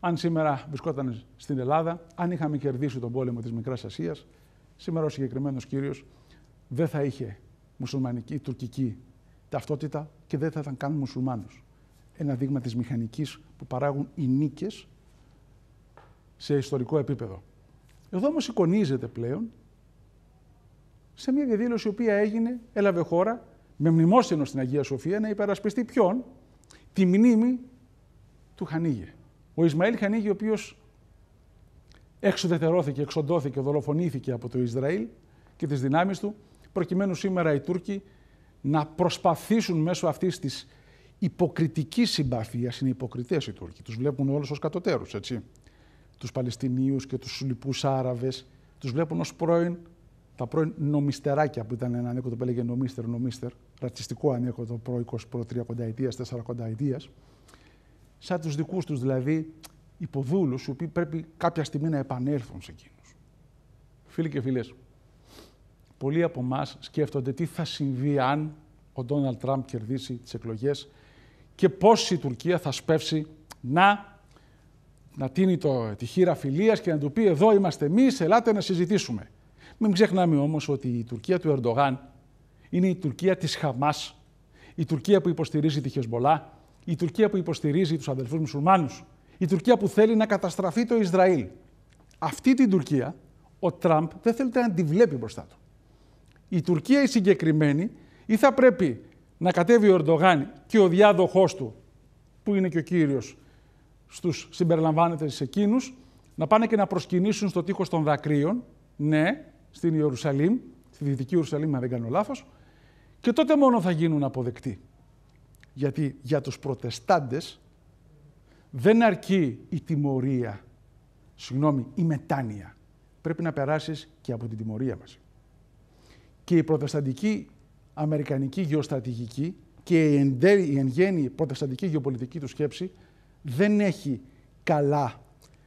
αν σήμερα βρισκόταν στην Ελλάδα, αν είχαμε κερδίσει τον πόλεμο της Μικράς Ασίας, σήμερα ο συγκεκριμένος κύριος δεν θα είχε μουσουλμανική τουρκική ταυτότητα και δεν θα ήταν καν μουσουλμάνος. Ένα δείγμα της μηχανικής που παράγουν οι νίκες σε ιστορικό επίπεδο. Εδώ όμως εικονίζεται πλέον σε μια διαδήλωση η οποία έγινε, έλαβε χώρα με μνημόσυνο στην Αγία Σοφία να υπερασπιστεί ποιον, τη μνήμη του Χανίγε. Ο Ισμαήλ Χανίγη, ο οποίος εξουδετερώθηκε, εξοντώθηκε, δολοφονήθηκε από το Ισραήλ και τις δυνάμεις του, προκειμένου σήμερα οι Τούρκοι να προσπαθήσουν μέσω αυτής της υποκριτικής συμπαθίας. Είναι υποκριτές οι Τούρκοι. Τους βλέπουν όλους ως κατωτέρους, έτσι. Τους Παλαιστινίους και τους λοιπούς Άραβες. Τους βλέπουν ως πρώην, τα πρώην νομιστεράκια που ήταν ένα ανέκδοτο που έλεγε νομίστερ, νομίστερ. Ρατσιστικό ανέκδοτο προ 20, 30 ετία, 40 ετίας σαν τους δικούς τους δηλαδή υποδούλους, οι οποίοι πρέπει κάποια στιγμή να επανέλθουν σε εκείνους. Φίλοι και φίλες, πολλοί από εμάς σκέφτονται τι θα συμβεί αν ο Ντόναλτ Τραμπ κερδίσει τις εκλογές και πώς η Τουρκία θα σπεύσει να να τίνει το, τη χείρα φιλίας και να του πει: Εδώ είμαστε εμείς, ελάτε να συζητήσουμε. Μην ξεχνάμε όμως ότι η Τουρκία του Ερντογάν είναι η Τουρκία της Χαμάς, η Τουρκία που υποστηρίζει τη Χεσμολά, η Τουρκία που υποστηρίζει τους αδελφούς μουσουλμάνους, η Τουρκία που θέλει να καταστραφεί το Ισραήλ. Αυτή την Τουρκία ο Τραμπ δεν θέλει να τη βλέπει μπροστά του. Η Τουρκία η συγκεκριμένη ή θα πρέπει να κατέβει ο Ερντογάν και ο διάδοχο του, που είναι και ο κύριος στους σε εκείνους, να πάνε και να προσκυνήσουν στο τείχος των δακρύων, ναι, στην Ιερουσαλήμ, στη Δυτική Ιερουσαλήμ, αν δεν κάνω λάθος, και τότε μόνο θα γίνουν αποδεκτοί. Γιατί για τους προτεστάντες δεν αρκεί η τιμωρία, συγγνώμη, η μετάνοια. Πρέπει να περάσεις και από την τιμωρία μας. Και η προτεσταντική αμερικανική γεωστρατηγική και η εν γέννη προτεσταντική γεωπολιτική του σκέψη δεν έχει καλά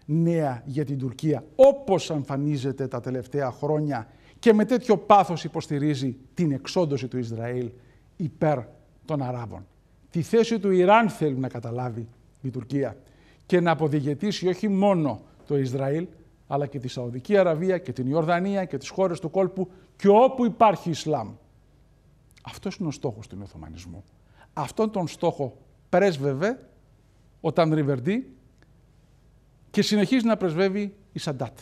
νέα για την Τουρκία, όπως εμφανίζεται τα τελευταία χρόνια και με τέτοιο πάθος υποστηρίζει την εξόντωση του Ισραήλ υπέρ των Αράβων τη θέση του Ιράν θέλει να καταλάβει η Τουρκία και να αποδιγετήσει όχι μόνο το Ισραήλ, αλλά και τη Σαουδική Αραβία και την Ιορδανία και τις χώρες του κόλπου και όπου υπάρχει Ισλάμ. Αυτός είναι ο στόχος του Οθωμανισμού. Αυτόν τον στόχο πρέσβευε ο Ριβερντή και συνεχίζει να πρεσβεύει η Σαντάτ.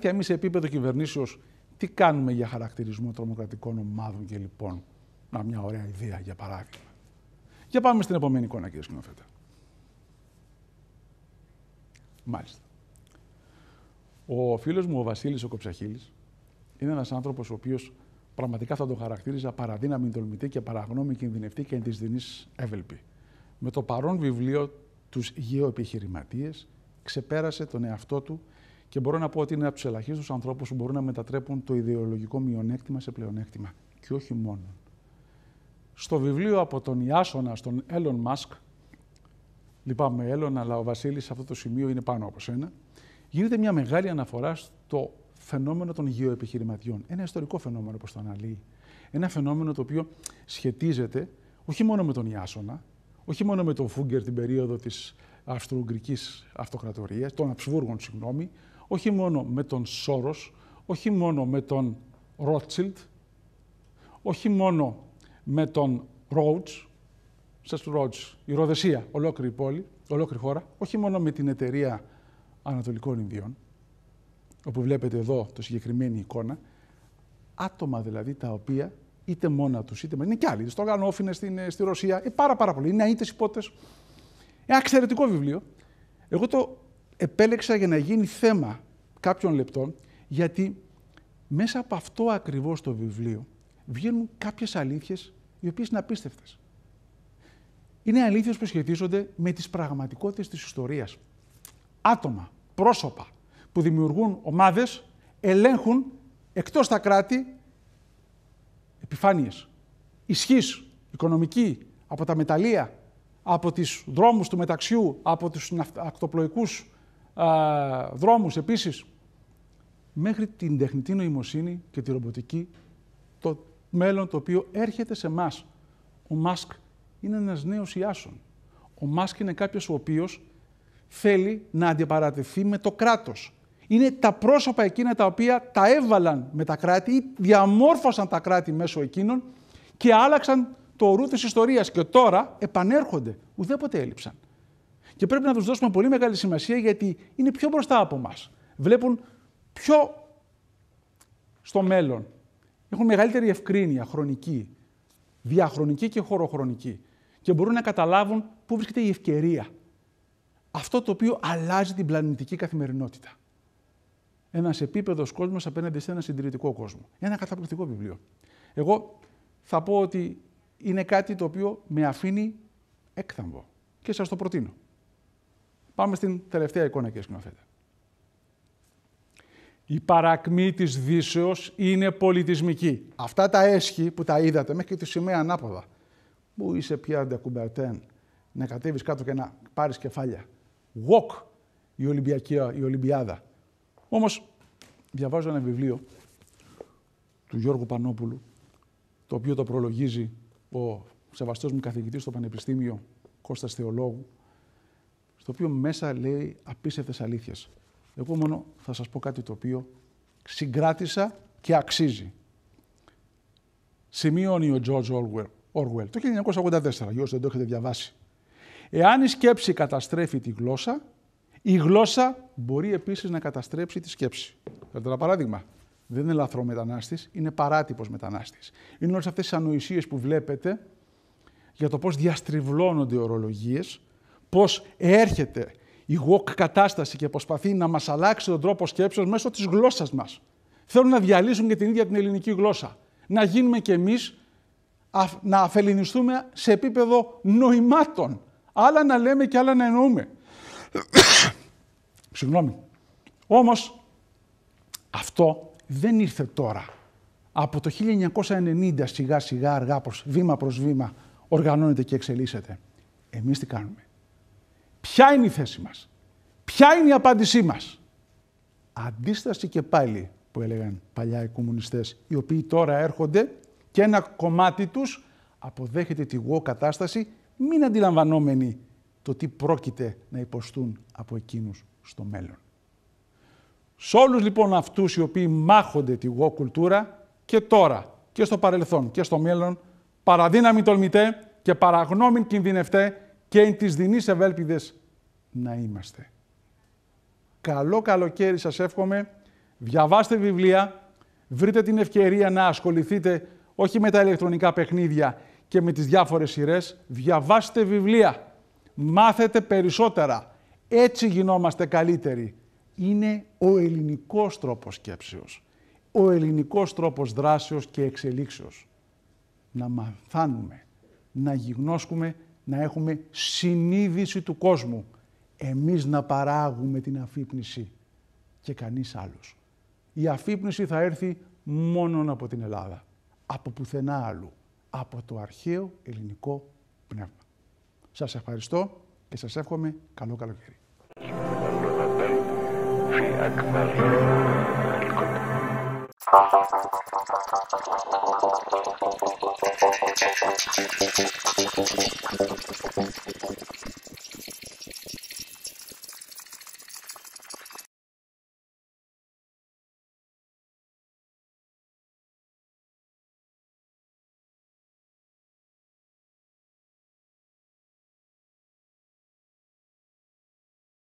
και εμείς σε επίπεδο κυβερνήσεως τι κάνουμε για χαρακτηρισμό τρομοκρατικών ομάδων και λοιπόν. Να μια ωραία ιδέα για παράδειγμα. Για πάμε στην επόμενη εικόνα, κύριε Σκηνοθέτα. Μάλιστα. Ο φίλος μου, ο Βασίλης ο Κοψαχίλης, είναι ένας άνθρωπος ο οποίος πραγματικά θα τον χαρακτήριζα παραδύναμη τολμητή και παραγνώμη κινδυνευτή και ενδυσδυνή εύελπη. Με το παρόν βιβλίο τους γεωεπιχειρηματίες, ξεπέρασε τον εαυτό του και μπορώ να πω ότι είναι από τους ελαχίστους ανθρώπους που μπορούν να μετατρέπουν το ιδεολογικό μειονέκτημα σε πλεονέκτημα. Και όχι μόνο στο βιβλίο από τον Ιάσονα στον Έλλον Μάσκ, λυπάμαι Έλλον, αλλά ο Βασίλης σε αυτό το σημείο είναι πάνω από σένα, γίνεται μια μεγάλη αναφορά στο φαινόμενο των γεωεπιχειρηματιών. Ένα ιστορικό φαινόμενο, όπως το αναλύει. Ένα φαινόμενο το οποίο σχετίζεται όχι μόνο με τον Ιάσονα, όχι μόνο με τον Φούγκερ την περίοδο της Αυστροουγγρικής Αυτοκρατορίας, των Αψβούργων, συγγνώμη, όχι μόνο με τον Σόρος, όχι μόνο με τον Ρότσιλτ, όχι μόνο με τον Ρότζ, σας του Ρότς, η Ροδεσία, ολόκληρη πόλη, ολόκληρη χώρα, όχι μόνο με την εταιρεία Ανατολικών Ινδιών, όπου βλέπετε εδώ το συγκεκριμένη εικόνα, άτομα δηλαδή τα οποία είτε μόνα τους, είτε είναι κι άλλοι, στο Γανόφινε, στην, ε, στη Ρωσία, ε, πάρα πάρα πολλοί, είναι αίτες υπότες. Ένα εξαιρετικό βιβλίο. Εγώ το επέλεξα για να γίνει θέμα κάποιων λεπτών, γιατί μέσα από αυτό ακριβώς το βιβλίο βγαίνουν κάποιες αλήθειες οι οποίες είναι απίστευτες. Είναι αλήθειες που σχετίζονται με τις πραγματικότητες της ιστορίας. Άτομα, πρόσωπα που δημιουργούν ομάδες ελέγχουν εκτός τα κράτη επιφάνειες, ισχύς, οικονομική, από τα μεταλλεία, από τις δρόμους του μεταξιού, από τους ακτοπλοϊκούς α, δρόμους επίσης, μέχρι την τεχνητή νοημοσύνη και τη ρομποτική το μέλλον το οποίο έρχεται σε εμάς. Ο Μάσκ είναι ένας νέος ιάσων. Ο Μάσκ είναι κάποιος ο οποίος θέλει να αντιπαρατεθεί με το κράτος. Είναι τα πρόσωπα εκείνα τα οποία τα έβαλαν με τα κράτη ή διαμόρφωσαν τα κράτη μέσω εκείνων και άλλαξαν το ορού της ιστορίας και τώρα επανέρχονται. Ουδέποτε έλειψαν. Και πρέπει να τους δώσουμε πολύ μεγάλη σημασία γιατί είναι πιο μπροστά από μας. Βλέπουν πιο στο μέλλον έχουν μεγαλύτερη ευκρίνεια χρονική, διαχρονική και χωροχρονική και μπορούν να καταλάβουν πού βρίσκεται η ευκαιρία. Αυτό το οποίο αλλάζει την πλανητική καθημερινότητα. Ένας επίπεδος κόσμος απέναντι σε ένα συντηρητικό κόσμο. Ένα καταπληκτικό βιβλίο. Εγώ θα πω ότι είναι κάτι το οποίο με αφήνει έκθαμβο και σας το προτείνω. Πάμε στην τελευταία εικόνα, κύριε Σκηνοθέτη. Η παρακμή της Δύσεως είναι πολιτισμική. Αυτά τα έσχη που τα είδατε μέχρι τη σημαία ανάποδα. Πού είσαι πια κουμπερτέν, να κατέβεις κάτω και να πάρεις κεφάλια. Walk η Ολυμπιακή, η Ολυμπιάδα. Όμως διαβάζω ένα βιβλίο του Γιώργου Πανόπουλου, το οποίο το προλογίζει ο σεβαστός μου καθηγητής στο Πανεπιστήμιο Κώστας Θεολόγου, στο οποίο μέσα λέει απίστευτες αλήθειες. Εγώ μόνο θα σας πω κάτι το οποίο συγκράτησα και αξίζει. Σημειώνει ο George Orwell, Orwell το 1984, για δεν το έχετε διαβάσει. Εάν η σκέψη καταστρέφει τη γλώσσα, η γλώσσα μπορεί επίσης να καταστρέψει τη σκέψη. Θέλετε ένα παράδειγμα. Δεν είναι λαθρό μετανάστης, είναι παράτυπος μετανάστης. Είναι όλες αυτές τις ανοησίες που βλέπετε για το πώς διαστριβλώνονται ορολογίες, πώς έρχεται η ΓΟΚ κατάσταση και προσπαθεί να μας αλλάξει τον τρόπο σκέψεως μέσω της γλώσσας μας. Θέλουν να διαλύσουν και την ίδια την ελληνική γλώσσα. Να γίνουμε κι εμείς, να αφεληνιστούμε σε επίπεδο νοημάτων. Άλλα να λέμε και άλλα να εννοούμε. Συγγνώμη. Όμως, αυτό δεν ήρθε τώρα. Από το 1990 σιγά σιγά αργά προς βήμα προς βήμα οργανώνεται και εξελίσσεται. Εμείς τι κάνουμε. Ποια είναι η θέση μας. Ποια είναι η απάντησή μας. Αντίσταση και πάλι που έλεγαν παλιά οι κομμουνιστές, οι οποίοι τώρα έρχονται και ένα κομμάτι τους αποδέχεται τη γουό κατάσταση, μην αντιλαμβανόμενοι το τι πρόκειται να υποστούν από εκείνους στο μέλλον. Σε όλους λοιπόν αυτούς οι οποίοι μάχονται τη γουό κουλτούρα και τώρα και στο παρελθόν και στο μέλλον, παραδύναμη τολμητέ και παραγνώμην κινδυνευτέ και εν τις δεινής ευέλπιδες να είμαστε. Καλό καλοκαίρι σας εύχομαι. Διαβάστε βιβλία, βρείτε την ευκαιρία να ασχοληθείτε όχι με τα ηλεκτρονικά παιχνίδια και με τις διάφορες σειρές. Διαβάστε βιβλία, μάθετε περισσότερα. Έτσι γινόμαστε καλύτεροι. Είναι ο ελληνικός τρόπος σκέψεως, ο ελληνικός τρόπος δράσεως και εξελίξεως. Να μαθάνουμε, να γιγνώσκουμε να έχουμε συνείδηση του κόσμου. Εμείς να παράγουμε την αφύπνιση και κανείς άλλος. Η αφύπνιση θα έρθει μόνον από την Ελλάδα. Από πουθενά άλλου. Από το αρχαίο ελληνικό πνεύμα. Σας ευχαριστώ και σας εύχομαι καλό καλοκαίρι. Thank you.